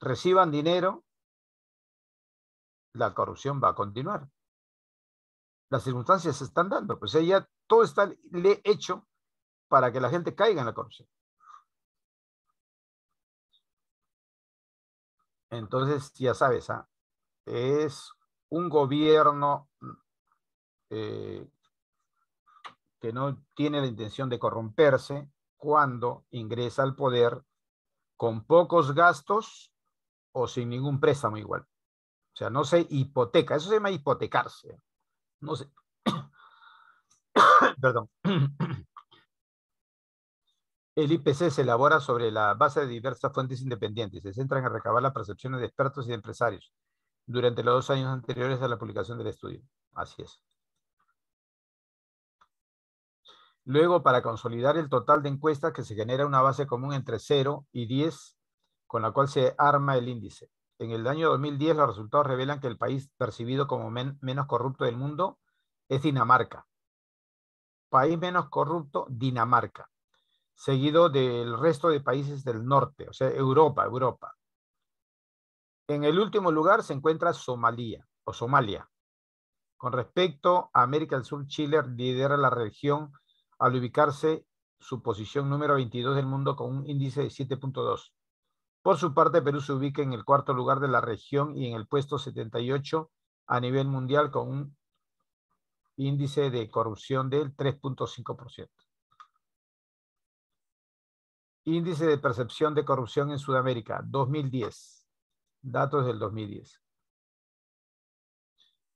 reciban dinero la corrupción va a continuar. Las circunstancias se están dando, pues ya todo está hecho para que la gente caiga en la corrupción. Entonces, ya sabes, ¿ah? es un gobierno eh, que no tiene la intención de corromperse cuando ingresa al poder con pocos gastos o sin ningún préstamo igual. O sea, no se hipoteca, eso se llama hipotecarse. No sé. Perdón. El IPC se elabora sobre la base de diversas fuentes independientes. Se centran en recabar las percepciones de expertos y de empresarios durante los dos años anteriores a la publicación del estudio. Así es. Luego, para consolidar el total de encuestas, que se genera una base común entre 0 y 10, con la cual se arma el índice. En el año 2010 los resultados revelan que el país percibido como menos corrupto del mundo es Dinamarca. País menos corrupto, Dinamarca. Seguido del resto de países del norte, o sea, Europa, Europa. En el último lugar se encuentra Somalia o Somalia. Con respecto a América del Sur, Chile lidera la región al ubicarse su posición número 22 del mundo con un índice de 7.2. Por su parte, Perú se ubica en el cuarto lugar de la región y en el puesto 78 a nivel mundial con un índice de corrupción del 3.5%. Índice de percepción de corrupción en Sudamérica, 2010. Datos del 2010.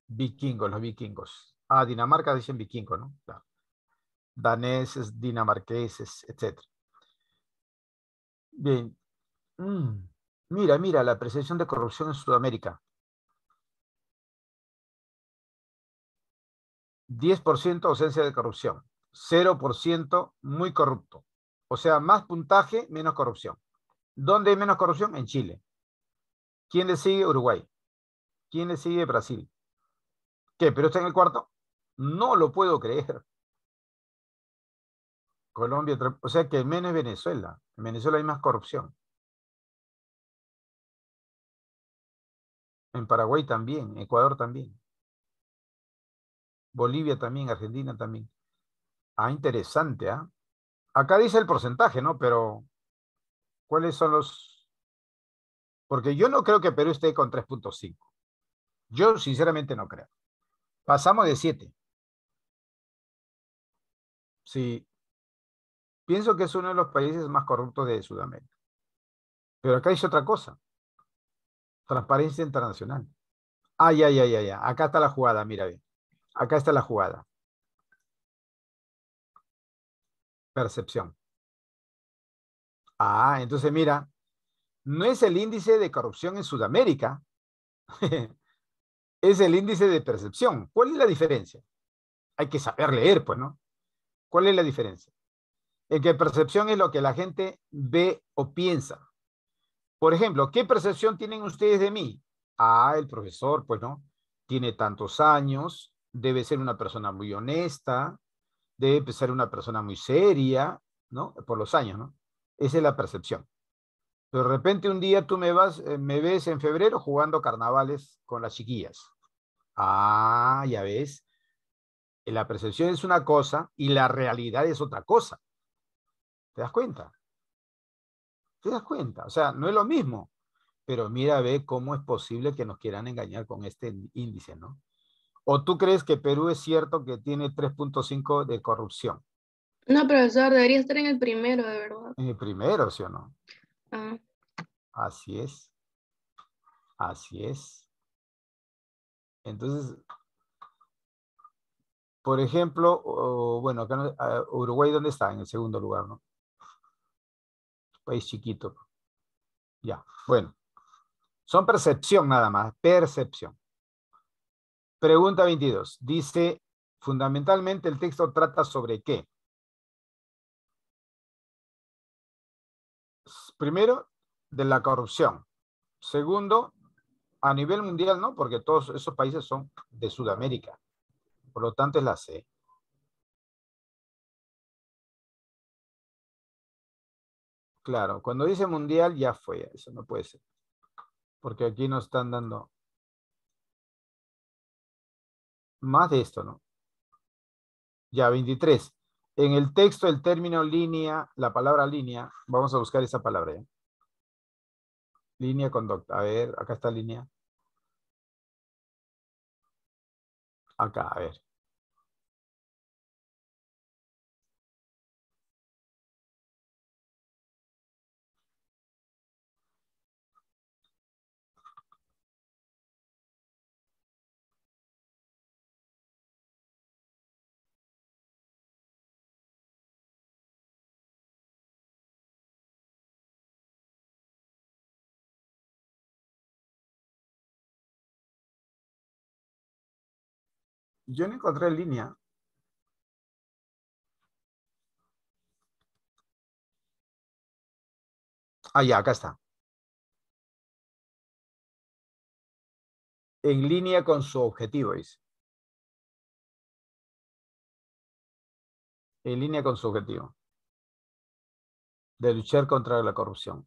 Vikingos, los vikingos. Ah, Dinamarca dicen vikingo, ¿no? Daneses, dinamarqueses, etc. Bien, Mm, mira, mira, la percepción de corrupción en Sudamérica. 10% ausencia de corrupción, 0% muy corrupto. O sea, más puntaje, menos corrupción. ¿Dónde hay menos corrupción? En Chile. ¿Quién le sigue? Uruguay. ¿Quién le sigue? Brasil. ¿Qué? ¿Pero está en el cuarto? No lo puedo creer. Colombia, o sea que menos Venezuela. En Venezuela hay más corrupción. En Paraguay también, Ecuador también. Bolivia también, Argentina también. Ah, interesante, ¿ah? Acá dice el porcentaje, ¿no? Pero, ¿cuáles son los...? Porque yo no creo que Perú esté con 3.5. Yo sinceramente no creo. Pasamos de 7. Sí. Pienso que es uno de los países más corruptos de Sudamérica. Pero acá dice otra cosa. Transparencia internacional. Ay, ay, ay, ay, Acá está la jugada, mira bien. Acá está la jugada. Percepción. Ah, entonces mira, no es el índice de corrupción en Sudamérica, es el índice de percepción. ¿Cuál es la diferencia? Hay que saber leer, pues, ¿no? ¿Cuál es la diferencia? En que percepción es lo que la gente ve o piensa. Por ejemplo, ¿qué percepción tienen ustedes de mí? Ah, el profesor, pues no, tiene tantos años, debe ser una persona muy honesta, debe ser una persona muy seria, ¿no? Por los años, ¿no? Esa es la percepción. De repente un día tú me vas, eh, me ves en febrero jugando carnavales con las chiquillas. Ah, ya ves. La percepción es una cosa y la realidad es otra cosa. ¿Te das cuenta? ¿Te das cuenta? O sea, no es lo mismo. Pero mira, ve cómo es posible que nos quieran engañar con este índice, ¿no? ¿O tú crees que Perú es cierto que tiene 3.5 de corrupción? No, profesor, debería estar en el primero, de verdad. En el primero, ¿sí o no? Ah. Así es. Así es. Entonces, por ejemplo, bueno, acá, ah, Uruguay, ¿dónde está? En el segundo lugar, ¿no? país chiquito. Ya, bueno. Son percepción nada más, percepción. Pregunta 22. Dice, fundamentalmente el texto trata sobre qué. Primero, de la corrupción. Segundo, a nivel mundial, ¿no? Porque todos esos países son de Sudamérica. Por lo tanto, es la C. Claro, cuando dice mundial ya fue, eso no puede ser. Porque aquí nos están dando más de esto, ¿no? Ya 23. En el texto, el término línea, la palabra línea, vamos a buscar esa palabra. ¿eh? Línea conducta. A ver, acá está línea. Acá, a ver. Yo no encontré línea. Ah, ya, acá está. En línea con su objetivo, dice. En línea con su objetivo. De luchar contra la corrupción.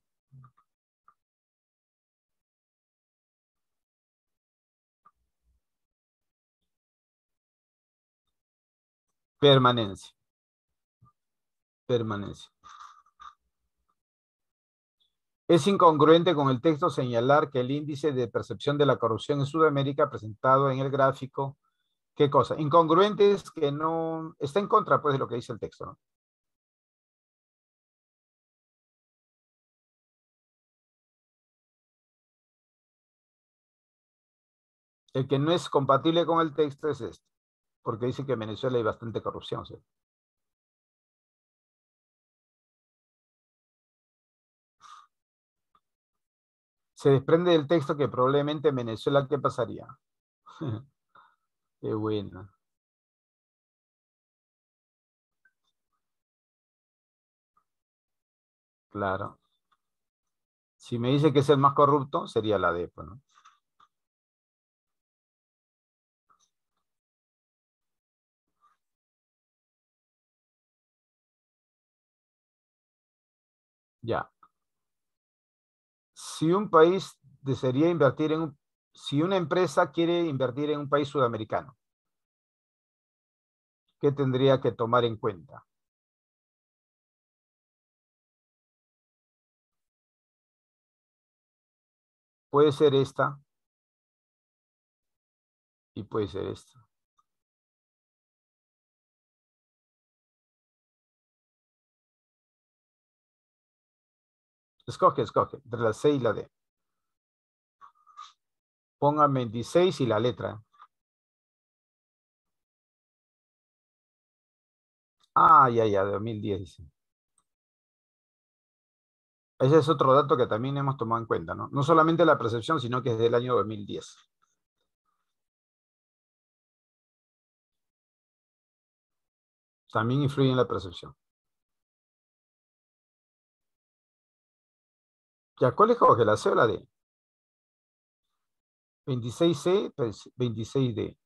Permanencia. Permanencia. Es incongruente con el texto señalar que el índice de percepción de la corrupción en Sudamérica presentado en el gráfico, ¿qué cosa? Incongruente es que no, está en contra pues de lo que dice el texto, ¿no? El que no es compatible con el texto es este porque dice que en Venezuela hay bastante corrupción. Se desprende del texto que probablemente en Venezuela, ¿qué pasaría? Qué bueno. Claro. Si me dice que es el más corrupto, sería la DEPO, ¿no? Ya. Si un país desearía invertir en si una empresa quiere invertir en un país sudamericano, ¿qué tendría que tomar en cuenta? Puede ser esta y puede ser esta. Escoge, escoge, entre la C y la D. Pongan 26 y la letra. Ah, ya, ya, 2010 Ese es otro dato que también hemos tomado en cuenta, ¿no? No solamente la percepción, sino que es del año 2010. También influye en la percepción. Ya, ¿cuál que ¿La C o la D? 26C, 26D. Pues,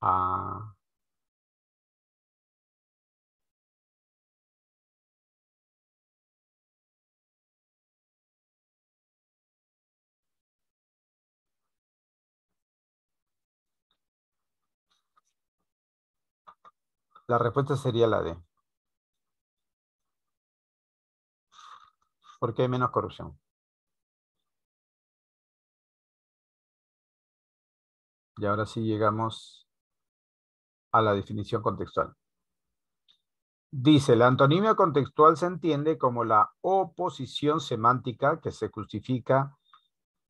ah. La respuesta sería la D. porque hay menos corrupción. Y ahora sí llegamos a la definición contextual. Dice, la antonimia contextual se entiende como la oposición semántica que se justifica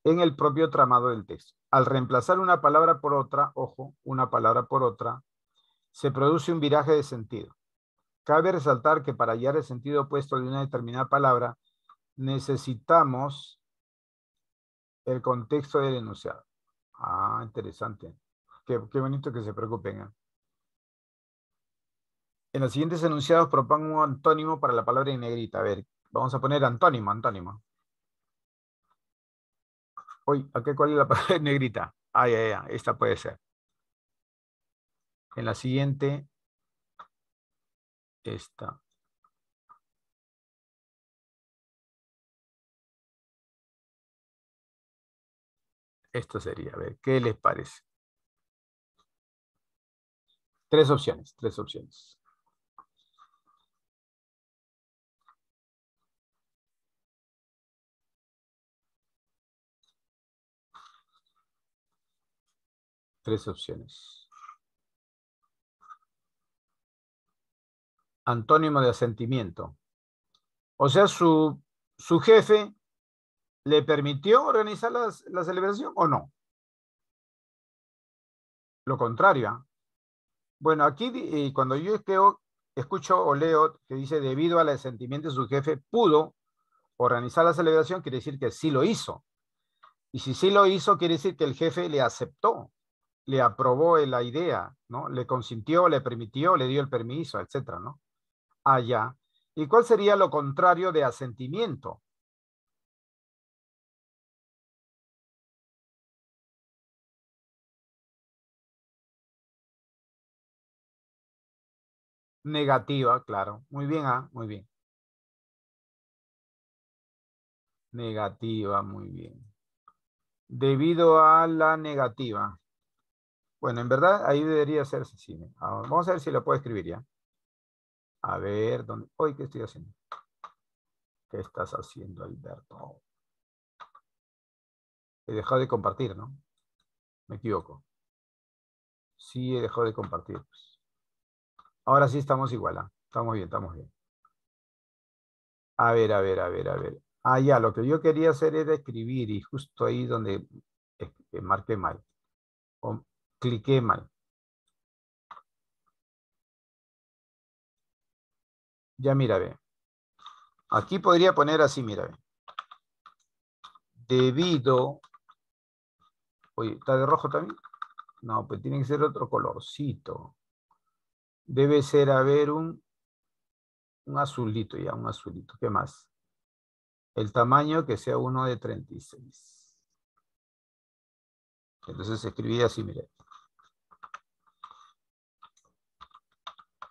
en el propio tramado del texto. Al reemplazar una palabra por otra, ojo, una palabra por otra, se produce un viraje de sentido. Cabe resaltar que para hallar el sentido opuesto de una determinada palabra, necesitamos el contexto del enunciado. Ah, interesante. Qué, bonito que se preocupen. ¿eh? En los siguientes enunciados propongo un antónimo para la palabra en negrita. A ver, vamos a poner antónimo, antónimo. Uy, ¿a qué cuál es la palabra en negrita? Ah, ya, ya, esta puede ser. En la siguiente, esta. Esto sería, a ver, ¿qué les parece? Tres opciones, tres opciones. Tres opciones. Antónimo de asentimiento. O sea, su, su jefe ¿Le permitió organizar la celebración o no? Lo contrario. ¿ah? Bueno, aquí eh, cuando yo escucho o leo que dice debido al asentimiento de su jefe pudo organizar la celebración, quiere decir que sí lo hizo. Y si sí lo hizo, quiere decir que el jefe le aceptó, le aprobó la idea, ¿no? Le consintió, le permitió, le dio el permiso, etcétera, ¿no? Allá. ¿Y cuál sería lo contrario de asentimiento? Negativa, claro. Muy bien, ah, muy bien. Negativa, muy bien. Debido a la negativa. Bueno, en verdad ahí debería ser así. Ah, vamos a ver si lo puedo escribir ya. A ver, ¿dónde? Hoy, ¿qué estoy haciendo? ¿Qué estás haciendo, Alberto? He dejado de compartir, ¿no? Me equivoco. Sí, he dejado de compartir. Ahora sí estamos igual. ¿ah? Estamos bien, estamos bien. A ver, a ver, a ver, a ver. Ah, ya, lo que yo quería hacer era escribir y justo ahí donde eh, marqué mal. O cliqué mal. Ya mira, ve. Aquí podría poner así, mira, ve. Debido. Oye, ¿está de rojo también? No, pues tiene que ser otro colorcito. Debe ser haber un, un azulito, ya un azulito. ¿Qué más? El tamaño que sea uno de 36. Entonces escribí así, mire.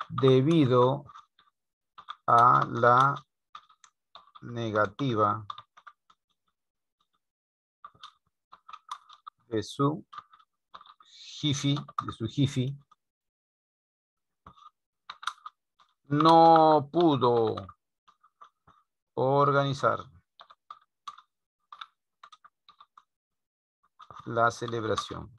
Debido a la negativa de su jifi, de su jifi, no pudo organizar la celebración.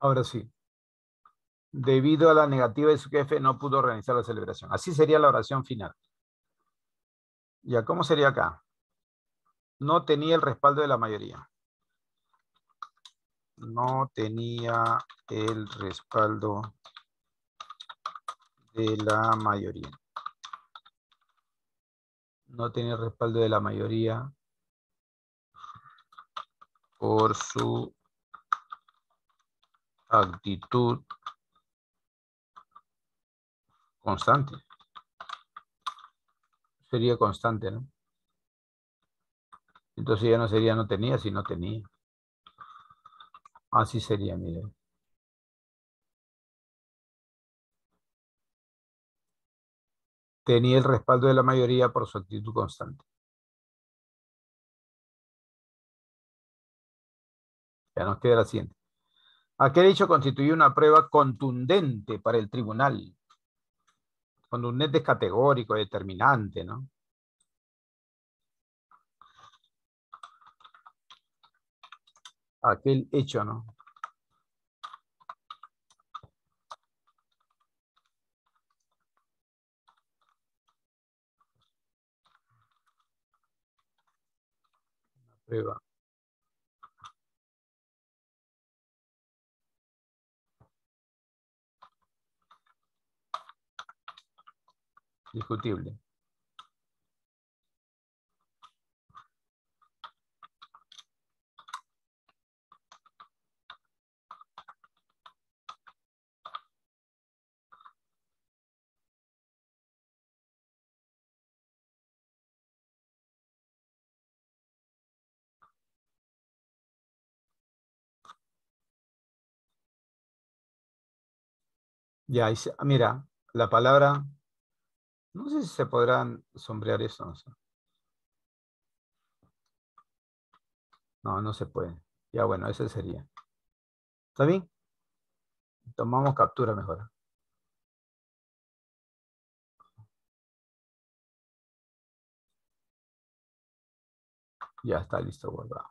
Ahora sí. Debido a la negativa de su jefe, no pudo organizar la celebración. Así sería la oración final. ¿Ya cómo sería acá? No tenía el respaldo de la mayoría. No tenía el respaldo de la mayoría. No tenía el respaldo de la mayoría por su actitud constante. Sería constante, ¿no? Entonces ya no sería no tenía, sino tenía. Así sería, mire. Tenía el respaldo de la mayoría por su actitud constante. Ya nos queda la siguiente. Aquel hecho constituye una prueba contundente para el tribunal. Contundente es categórico, determinante, ¿no? Aquel hecho, ¿no? Una prueba. discutible. Ya, mira, la palabra no sé si se podrán sombrear eso. No, no, no se puede. Ya bueno, ese sería. ¿Está bien? Tomamos captura mejor. Ya está listo guardado.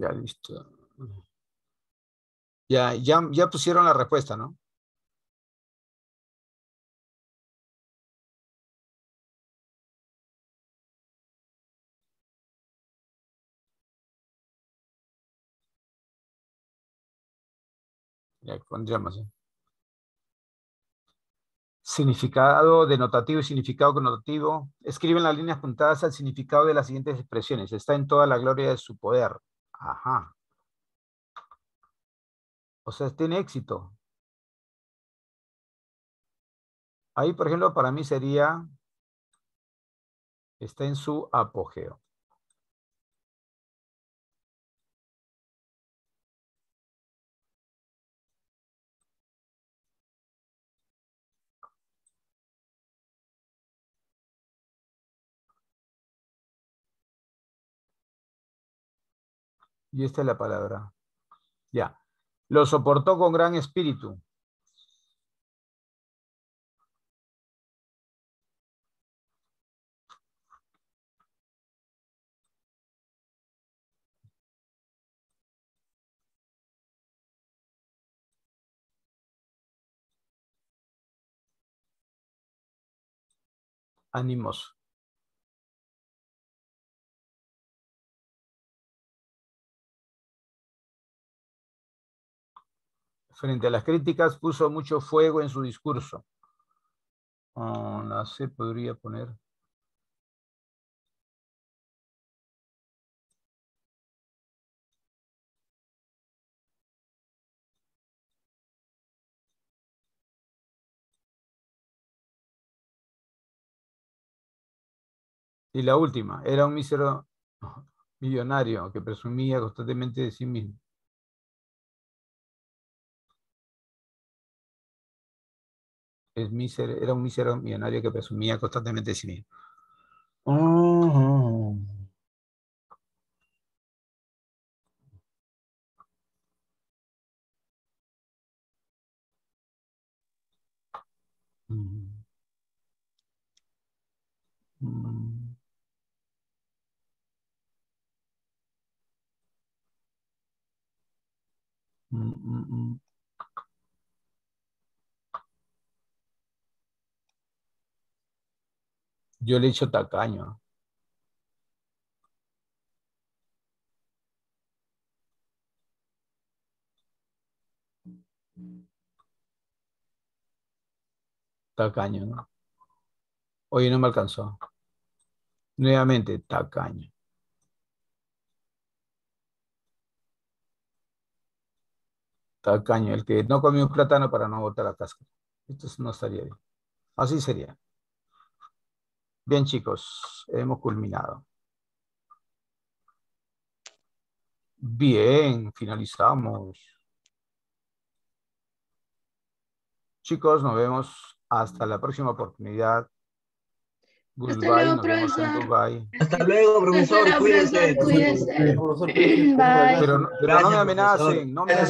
Ya listo. Ya, ya, ya pusieron la respuesta, ¿no? Ya pondríamos. ¿eh? Significado denotativo y significado connotativo. Escriben las líneas puntadas al significado de las siguientes expresiones. Está en toda la gloria de su poder. Ajá. O sea, tiene éxito. Ahí, por ejemplo, para mí sería, está en su apogeo. Y esta es la palabra. Ya. Lo soportó con gran espíritu. Animos. frente a las críticas, puso mucho fuego en su discurso. no ah, sé, podría poner. Y la última, era un mísero millonario que presumía constantemente de sí mismo. era un mísero millonario que presumía constantemente de sí mismo. Yo le he hecho tacaño. Tacaño, ¿no? Oye, no me alcanzó. Nuevamente, tacaño. Tacaño, el que no comió un plátano para no botar la casca. Esto no estaría bien. Así sería. Bien, chicos, hemos culminado. Bien, finalizamos. Chicos, nos vemos hasta la próxima oportunidad. Goodbye, hasta luego, profesor. Hasta luego, profesor. Cuídense. Pero, pero no me amenacen, no me amenacen.